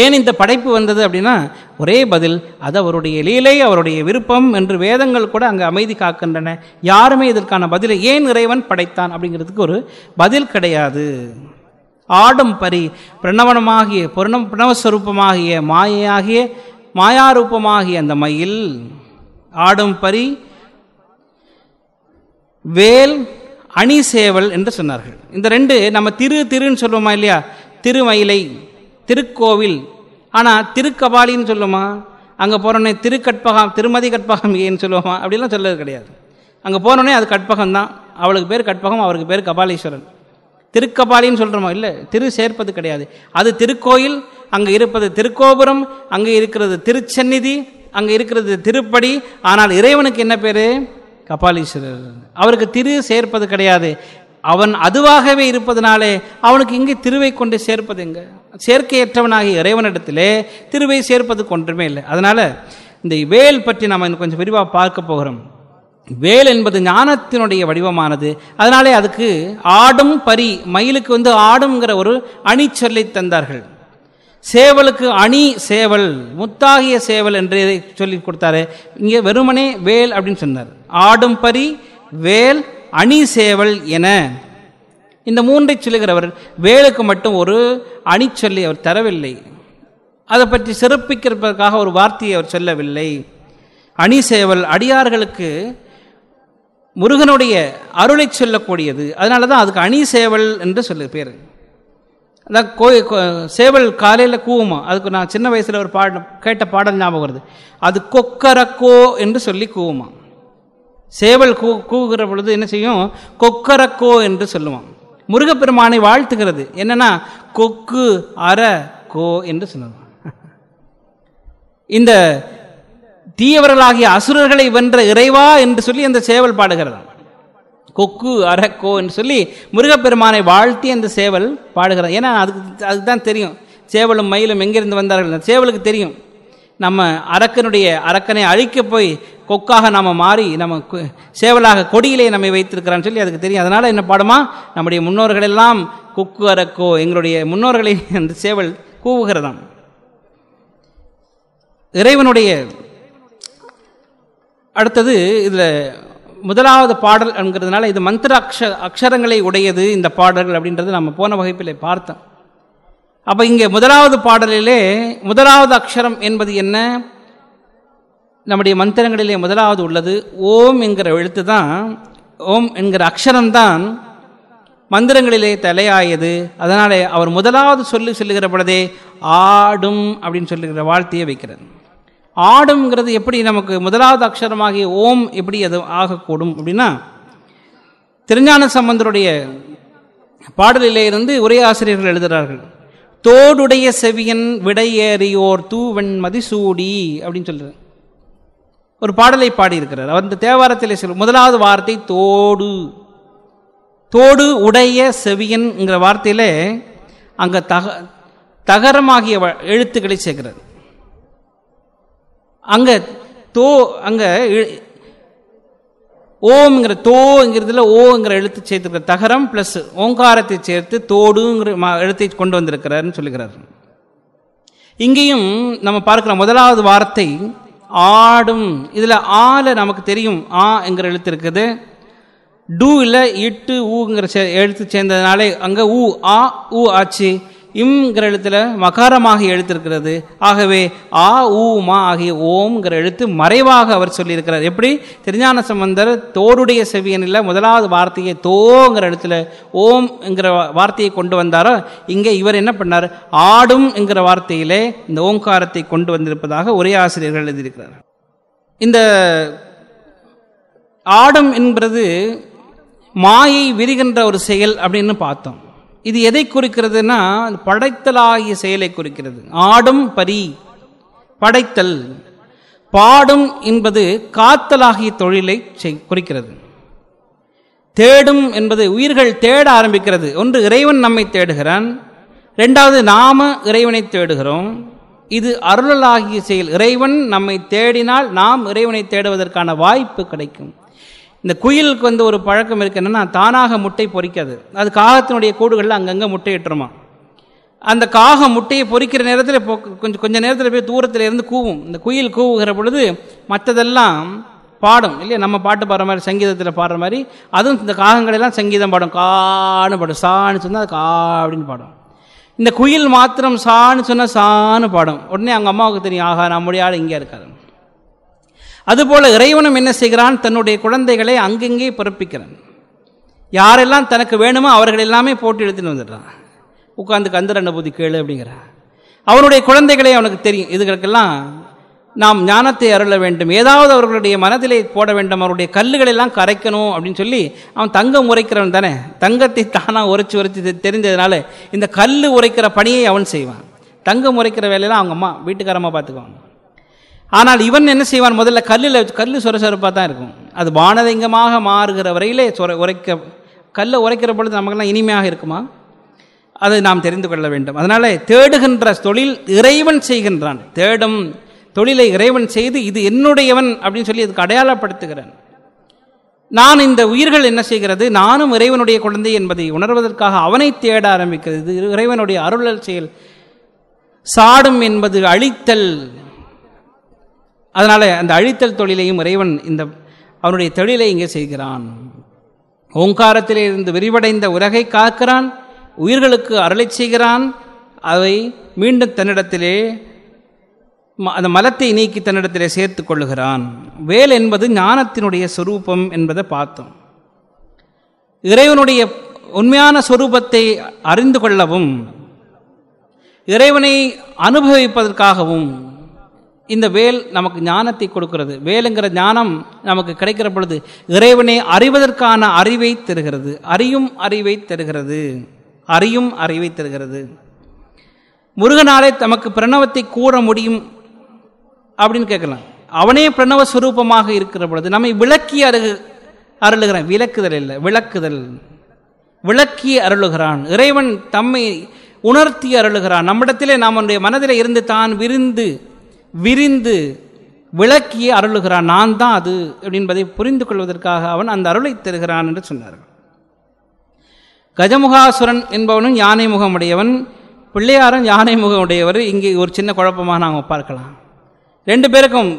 ஏன் இந்த படைப்பு வந்தது அப்படின்னா ஒரே பதில் அது அவருடைய லீலை அவருடைய விருப்பம் என்று வேதங்கள் கூட அங்கே அமைதி காக்கின்றன யாருமே இதற்கான பதிலை ஏன் இறைவன் படைத்தான் அப்படிங்கிறதுக்கு ஒரு பதில் கிடையாது ஆடும் பரி பிரணவனமாகிய பிரணவ பிரணவஸ்வரூபமாகிய மாயையாகிய மாயாரூபமாகிய அந்த மயில் ஆடும் பரி வேல் அணி சேவல் என்று சொன்னார்கள் இந்த ரெண்டு நம்ம திரு திருன்னு சொல்லுவோமா இல்லையா திருமயிலை திருக்கோவில் ஆனால் திருக்கபாலின்னு சொல்லுமா அங்கே போனோடனே திருக்கட்பகம் திருமதி கற்பகம் ஏன்னு சொல்லுவோமா அப்படிலாம் சொல்லது கிடையாது அங்கே போனோடனே அது கற்பகம் தான் அவளுக்கு பேர் கற்பகம் அவருக்கு பேர் கபாலீஸ்வரன் திருக்கபாலின்னு சொல்கிறோமா இல்லை திரு சேர்ப்பது கிடையாது அது திருக்கோயில் அங்கே இருப்பது திருக்கோபுரம் அங்கே இருக்கிறது திருச்சந்நிதி அங்கே இருக்கிறது திருப்படி ஆனால் இறைவனுக்கு என்ன பேர் கபாலீஸ்வரர் அவருக்கு திரு சேர்ப்பது கிடையாது அவன் அதுவாகவே இருப்பதனாலே அவனுக்கு இங்கே திருவை கொண்டு சேர்ப்பது எங்க சேர்க்கையற்றவனாகிய இறைவனிடத்திலே திருவை சேர்ப்பது கொன்றுமே இல்லை அதனால் இந்த வேல் பற்றி நாம் கொஞ்சம் விரிவாக பார்க்க போகிறோம் வேல் என்பது ஞானத்தினுடைய வடிவமானது அதனாலே அதுக்கு ஆடும் பரி மயிலுக்கு வந்து ஆடுங்கிற ஒரு அணிச்சொல்லை தந்தார்கள் சேவலுக்கு அணி சேவல் முத்தாகிய சேவல் என்று சொல்லி கொடுத்தாரு இங்கே வெறுமனே வேல் அப்படின்னு சொன்னார் ஆடும் பரி வேல் அணி சேவல் என இந்த மூன்றை சொல்லுகிறவர் வேலுக்கு மட்டும் ஒரு அணிச்சொல்லி அவர் தரவில்லை அதை பற்றி சிறப்பிக்கிறதற்காக ஒரு வார்த்தையை அவர் சொல்லவில்லை அணி சேவல் அடியார்களுக்கு முருகனுடைய அருளை சொல்லக்கூடியது அதனால தான் அதுக்கு அணி சேவல் என்று சொல்லு பேர் அதான் கோய் சேவல் காலையில் கூவுமா அதுக்கு நான் சின்ன வயசில் ஒரு பாட கேட்ட பாடல் ஞாபகம் வருது அது கொக்கரக்கோ என்று சொல்லி கூவுமா சேவல் கூ கூகுற பொழுது என்ன செய்யும் கொக்கரக்கோ என்று சொல்லுவான் முருகப்பெருமானை வாழ்த்துகிறது என்னென்னா கொக்கு அற கோ என்று சொல்லுவான் இந்த தீயவர்களாகிய அசுரர்களை வென்ற இறைவா என்று சொல்லி அந்த சேவல் பாடுகிறதாம் கொக்கு அரக்கோ என்று சொல்லி முருகப்பெருமானை வாழ்த்தி அந்த சேவல் பாடுகிறார் ஏன்னா அதுக்கு அதுதான் தெரியும் சேவலும் மயிலும் எங்கிருந்து வந்தார்கள் சேவலுக்கு தெரியும் நம்ம அரக்கனுடைய அரக்கனை அழிக்க போய் கொக்காக நாம் மாறி நம்ம சேவலாக கொடியிலே நம்மை வைத்திருக்கிறான்னு சொல்லி அதுக்கு தெரியும் அதனால் என்ன பாடுமா நம்முடைய முன்னோர்கள் எல்லாம் கொக்கு அரக்கோ எங்களுடைய முன்னோர்களை அந்த சேவல் கூவுகிறதாம் இறைவனுடைய அடுத்தது இதில் முதலாவது பாடல் என்கிறதுனால இது மந்திர அக்ஷ அக்ஷரங்களை உடையது இந்த பாடல்கள் அப்படின்றது நம்ம போன வகுப்பில் பார்த்தோம் அப்போ இங்கே முதலாவது பாடலிலே முதலாவது அக்ஷரம் என்பது என்ன நம்முடைய மந்திரங்களிலே முதலாவது உள்ளது ஓம் என்கிற எழுத்து தான் ஓம் என்கிற அக்ஷரம்தான் மந்திரங்களிலே தலையாயது அதனாலே அவர் முதலாவது சொல்லி சொல்லுகிற பொழுதே ஆடும் அப்படின்னு சொல்லுகிற வாழ்த்தையை வைக்கிறது ஆடுங்கிறது எப்படி நமக்கு முதலாவது அக்ஷரமாகிய ஓம் எப்படி அது ஆகக்கூடும் அப்படின்னா திருஞான சம்பந்தருடைய பாடலிலே இருந்து உரை ஆசிரியர்கள் எழுதுகிறார்கள் தோடுடைய செவியன் விடையேறியோர் தூவெண்மதி சூடி அப்படின்னு சொல்கிறார் ஒரு பாடலை பாடியிருக்கிறார் இந்த தேவாரத்தில் சொல் முதலாவது வார்த்தை தோடு தோடு உடைய செவியன்ங்கிற வார்த்தையில் அங்கே தக தகரமாகிய எழுத்துக்களை சேர்க்கிறார் அங்கே தோ அங்கே ஓம்ங்கிற தோங்கிறதுல ஓங்கிற எழுத்து சேர்த்துருக்கிற தகரம் ப்ளஸ் ஓங்காரத்தை சேர்த்து தோடுங்கிற எழுத்தை கொண்டு வந்திருக்கிறாருன்னு சொல்லுகிறார் இங்கேயும் நம்ம பார்க்குற முதலாவது வார்த்தை ஆடும் இதில் ஆல நமக்கு தெரியும் ஆ என்கிற எழுத்து இருக்குது டூ இல்லை இட்டு ஊங்கிற எழுத்து சேர்ந்ததுனாலே அங்கே ஊ ஆ ஊ ஆச்சு இம்ங்கிற எழுத்தில் மகாரமாக எழுத்திருக்கிறது ஆகவே ஆ ஊ மா ஆகிய ஓம்ங்கிற எழுத்து மறைவாக அவர் சொல்லியிருக்கிறார் எப்படி திருஞான சம்பந்தர் தோருடைய செவியனில் முதலாவது வார்த்தையை தோங்கிற எழுத்துல ஓம்ங்கிற வார்த்தையை கொண்டு வந்தாரோ இங்கே இவர் என்ன பண்ணார் ஆடும் என்கிற வார்த்தையிலே இந்த ஓங்காரத்தை கொண்டு வந்திருப்பதாக ஒரே ஆசிரியர்கள் எழுதியிருக்கிறார் இந்த ஆடும் என்பது மாயை விரிகின்ற ஒரு செயல் அப்படின்னு பார்த்தோம் இது எதை குறிக்கிறதுனா படைத்தலாகிய செயலை குறிக்கிறது ஆடும் பரி படைத்தல் பாடும் என்பது காத்தலாகிய தொழிலை குறிக்கிறது தேடும் என்பது உயிர்கள் தேட ஆரம்பிக்கிறது ஒன்று இறைவன் நம்மை தேடுகிறான் ரெண்டாவது நாம இறைவனை தேடுகிறோம் இது அருளலாகிய செயல் இறைவன் நம்மை தேடினால் நாம் இறைவனை தேடுவதற்கான வாய்ப்பு கிடைக்கும் இந்த குயிலுக்கு வந்து ஒரு பழக்கம் இருக்குது என்னென்னா தானாக முட்டை பொறிக்காது அது காகத்தினுடைய கூடுகளில் அங்கங்கே முட்டையிட்டுருமா அந்த காகம் முட்டையை பொறிக்கிற நேரத்தில் இப்போ கொஞ்சம் கொஞ்சம் நேரத்தில் போய் தூரத்தில் இருந்து கூவும் இந்த குயில் கூவுகிற பொழுது மற்றதெல்லாம் பாடும் இல்லையா நம்ம பாட்டு பாடுற மாதிரி சங்கீதத்தில் பாடுற மாதிரி அதுவும் இந்த காகங்களெல்லாம் சங்கீதம் பாடும் கான்னு பாடும் சான்னு சொன்னால் அது கா அப்படின்னு பாடும் இந்த குயில் மாத்திரம் சான்னு சொன்னால் சான்னு பாடும் உடனே அவங்க அம்மாவுக்கு தெரியும் ஆகா நம்முடைய ஆள் இங்கே இருக்காரு அதுபோல இறைவனும் என்ன செய்கிறான் தன்னுடைய குழந்தைகளை அங்கங்கே பிறப்பிக்கிறான் யாரெல்லாம் தனக்கு வேணுமோ அவர்கள் எல்லாமே போட்டு எடுத்துன்னு வந்துடுறான் உட்காந்து கந்தர் அனுபூதி கேளு அப்படிங்கிறான் அவனுடைய குழந்தைகளே அவனுக்கு தெரியும் இதுகளுக்கெல்லாம் நாம் ஞானத்தை அருள வேண்டும் ஏதாவது அவர்களுடைய மனதிலே போட வேண்டும் அவருடைய கல்லுகளை எல்லாம் கரைக்கணும் அப்படின்னு சொல்லி அவன் தங்கம் உரைக்கிறவன் தானே தங்கத்தை தானாக உரைச்சி உரைச்சி தெரிஞ்சதுனால இந்த கல் உரைக்கிற பணியை அவன் செய்வான் தங்கம் உரைக்கிற வேலையெல்லாம் அவங்க அம்மா வீட்டுக்காரமாக பார்த்துக்குவாங்க ஆனால் இவன் என்ன செய்வான் முதல்ல கல்லில் கல் சொரசொரப்பாக தான் இருக்கும் அது வானதிங்கமாக மாறுகிற வரையிலே சொர உரைக்க கல்லை உரைக்கிற பொழுது நமக்கெல்லாம் இனிமையாக இருக்குமா அதை நாம் தெரிந்து கொள்ள வேண்டும் அதனால் தேடுகின்ற தொழில் இறைவன் செய்கின்றான் தேடும் தொழிலை இறைவன் செய்து இது என்னுடையவன் அப்படின்னு சொல்லி அதுக்கு அடையாளப்படுத்துகிறான் நான் இந்த உயிர்கள் என்ன செய்கிறது நானும் இறைவனுடைய குழந்தை என்பதை உணர்வதற்காக அவனை தேட ஆரம்பிக்கிறது இறைவனுடைய அருளல் செயல் சாடும் என்பது அழித்தல் அதனால் அந்த அழித்தல் தொழிலையும் இறைவன் இந்த அவனுடைய தொழிலை இங்கே செய்கிறான் இருந்து விரிவடைந்த உலகை காக்கிறான் உயிர்களுக்கு அருளை செய்கிறான் அவை மீண்டும் தன்னிடத்திலே அந்த மலத்தை நீக்கி தன்னிடத்திலே சேர்த்து கொள்ளுகிறான் வேல் என்பது ஞானத்தினுடைய சொரூபம் என்பதை பார்த்தோம் இறைவனுடைய உண்மையான சொரூபத்தை அறிந்து கொள்ளவும் இறைவனை அனுபவிப்பதற்காகவும் இந்த வேல் நமக்கு ஞானத்தை கொடுக்கிறது வேலுங்கிற ஞானம் நமக்கு கிடைக்கிற பொழுது இறைவனை அறிவதற்கான அறிவை தருகிறது அறியும் அறிவை தருகிறது அறியும் அறிவை தருகிறது முருகனாலே தமக்கு பிரணவத்தை கூற முடியும் அப்படின்னு கேட்கலாம் அவனே பிரணவ சுரூபமாக இருக்கிற பொழுது நம்மை விளக்கி அருகு அருளுகிறான் விளக்குதல் இல்லை விளக்குதல் விளக்கி அருளுகிறான் இறைவன் தம்மை உணர்த்தி அருளுகிறான் நம்மிடத்திலே நம்முடைய மனதில் இருந்து தான் விருந்து விரிந்து விளக்கியே அருளுகிறான் நான் தான் அது என்பதை புரிந்து கொள்வதற்காக அவன் அந்த அருளை தருகிறான் என்று சொன்னார்கள் கஜமுகாசுரன் என்பவனும் யானை முகமுடையவன் பிள்ளையாரன் யானை முகமுடையவர் இங்கே ஒரு சின்ன குழப்பமாக நாம் பார்க்கலாம் ரெண்டு பேருக்கும்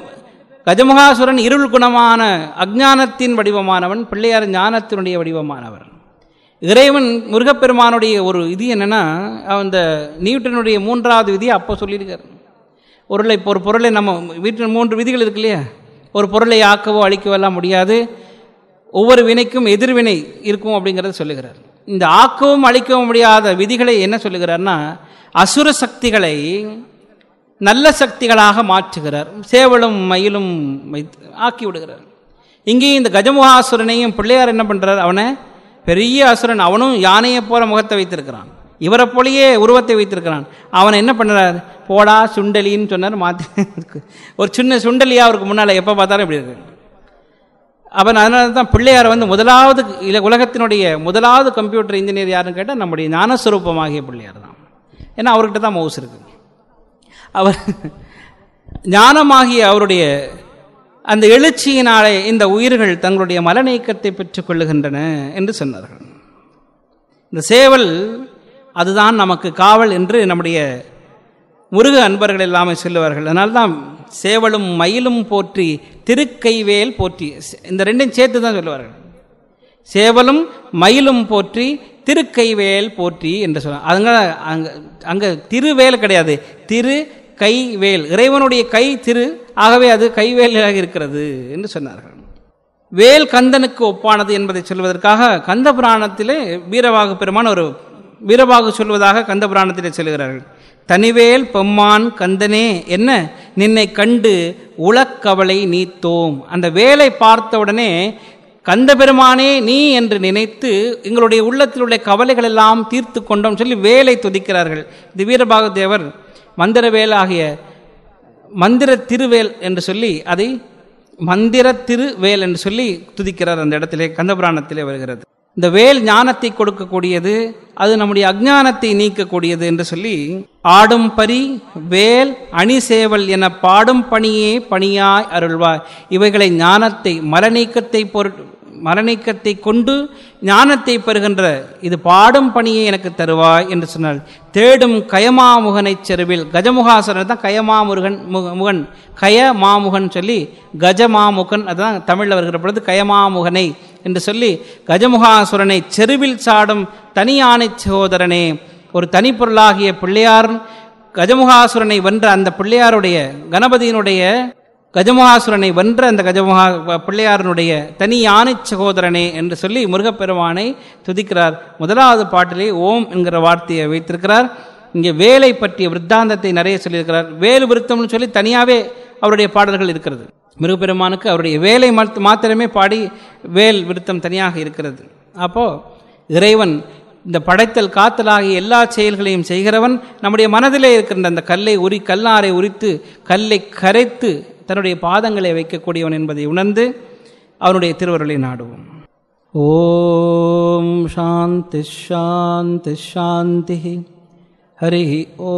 கஜமுகாசுரன் இருள் குணமான அஜானத்தின் வடிவமானவன் பிள்ளையார் ஞானத்தினுடைய வடிவமானவர் இறைவன் முருகப்பெருமானுடைய ஒரு இது என்னென்னா அந்த நியூட்டனுடைய மூன்றாவது விதியை அப்போ சொல்லியிருக்கார் பொருளை ஒரு பொருளை நம்ம வீட்டில் மூன்று விதிகள் இருக்கு இல்லையா ஒரு பொருளை ஆக்கவோ அழிக்கவோ எல்லாம் முடியாது ஒவ்வொரு வினைக்கும் எதிர்வினை இருக்கும் அப்படிங்கிறத சொல்லுகிறார் இந்த ஆக்கவும் அழிக்கவும் முடியாத விதிகளை என்ன சொல்லுகிறார்னா அசுர சக்திகளை நல்ல சக்திகளாக மாற்றுகிறார் சேவலும் மயிலும் வைத்து ஆக்கி விடுகிறார் இங்கேயும் இந்த கஜமுகாசுரனையும் பிள்ளையார் என்ன பண்ணுறார் அவனை பெரிய அசுரன் அவனும் யானையை போகிற முகத்தை வைத்திருக்கிறான் இவரை போலேயே உருவத்தை வைத்திருக்கிறான் அவனை என்ன பண்ணுறார் போடா சுண்டலின்னு சொன்னார் மாற்றி ஒரு சின்ன சுண்டலியாக அவருக்கு முன்னால் எப்போ பார்த்தாலும் இப்படி இருக்கு அவன் அதனால தான் பிள்ளையார் வந்து முதலாவது உலகத்தினுடைய முதலாவது கம்ப்யூட்டர் இன்ஜினியர் யாருன்னு கேட்டால் நம்முடைய ஞானஸ்வரூபமாகிய பிள்ளையார் தான் ஏன்னா அவர்கிட்ட தான் மவுஸ் இருக்கு அவர் ஞானமாகிய அவருடைய அந்த எழுச்சியினாலே இந்த உயிர்கள் தங்களுடைய மலநீக்கத்தை கொள்ளுகின்றன என்று சொன்னார்கள் இந்த சேவல் அதுதான் நமக்கு காவல் என்று நம்முடைய முருக அன்பர்கள் எல்லாமே சொல்லுவார்கள் அதனால்தான் சேவலும் மயிலும் போற்றி திருக்கைவேல் போற்றி இந்த ரெண்டும் சேர்த்து தான் சொல்லுவார்கள் சேவலும் மயிலும் போற்றி திருக்கைவேல் போற்றி என்று சொல்லுவாங்க அங்கே அங்கே அங்கே திருவேல் கிடையாது திரு கைவேல் இறைவனுடைய கை திரு ஆகவே அது கைவேலாக இருக்கிறது என்று சொன்னார்கள் வேல் கந்தனுக்கு ஒப்பானது என்பதை சொல்வதற்காக கந்த புராணத்திலே வீரவாக பெருமான ஒரு வீரபாகு சொல்வதாக புராணத்தில் சொல்கிறார்கள் தனிவேல் பெம்மான் கந்தனே என்ன நின்னை கண்டு உலக்கவலை நீத்தோம் அந்த வேலை பார்த்த உடனே கந்த பெருமானே நீ என்று நினைத்து எங்களுடைய உள்ளத்தில் உள்ள கவலைகள் எல்லாம் தீர்த்து கொண்டோம் சொல்லி வேலை துதிக்கிறார்கள் இது வீரபாகு தேவர் ஆகிய மந்திர திருவேல் என்று சொல்லி அதை மந்திர திருவேல் என்று சொல்லி துதிக்கிறார் அந்த இடத்திலே கந்தபுராணத்திலே வருகிறது இந்த வேல் ஞானத்தை கொடுக்கக்கூடியது அது நம்முடைய அஜானத்தை நீக்கக்கூடியது என்று சொல்லி ஆடும் பரி வேல் அணி சேவல் என பாடும் பணியே பணியாய் அருள்வாய் இவைகளை ஞானத்தை மரநீக்கத்தை பொரு மலநீக்கத்தை கொண்டு ஞானத்தை பெறுகின்ற இது பாடும் பணியை எனக்கு தருவாய் என்று சொன்னார் தேடும் கயமாமுகனைச் செருவில் கஜமுகாசுரன் தான் கயமாமுருகன் முக முகன் கயமாமுகன் சொல்லி கஜமாமுகன் அதுதான் தமிழில் வருகிற பொழுது கயமாமுகனை என்று சொல்லி கஜமுகாசுரனை செருவில் சாடும் தனியானை சகோதரனே ஒரு தனிப்பொருளாகிய பிள்ளையார் கஜமுகாசுரனை வென்ற அந்த பிள்ளையாருடைய கணபதியினுடைய கஜமுகாசுரனை வென்ற அந்த கஜமுகா பிள்ளையாரனுடைய தனி யானை சகோதரனே என்று சொல்லி முருகப்பெருமானை துதிக்கிறார் முதலாவது பாட்டிலே ஓம் என்கிற வார்த்தையை வைத்திருக்கிறார் இங்கே வேலை பற்றிய விருத்தாந்தத்தை நிறைய சொல்லியிருக்கிறார் வேலு விருத்தம்னு சொல்லி தனியாகவே அவருடைய பாடல்கள் இருக்கிறது மிருகப்பெருமானுக்கு அவருடைய வேலை மாத்திரமே பாடி வேல் விருத்தம் தனியாக இருக்கிறது அப்போது இறைவன் இந்த படைத்தல் காத்தலாகிய எல்லா செயல்களையும் செய்கிறவன் நம்முடைய மனதிலே இருக்கின்ற அந்த கல்லை உரி கல்லாரை உரித்து கல்லை கரைத்து தன்னுடைய பாதங்களை வைக்கக்கூடியவன் என்பதை உணர்ந்து அவனுடைய திருவருளை நாடுவோம் ஓம் சாந்தி ஷாந்தி ஷாந்தி ஹரி ஓ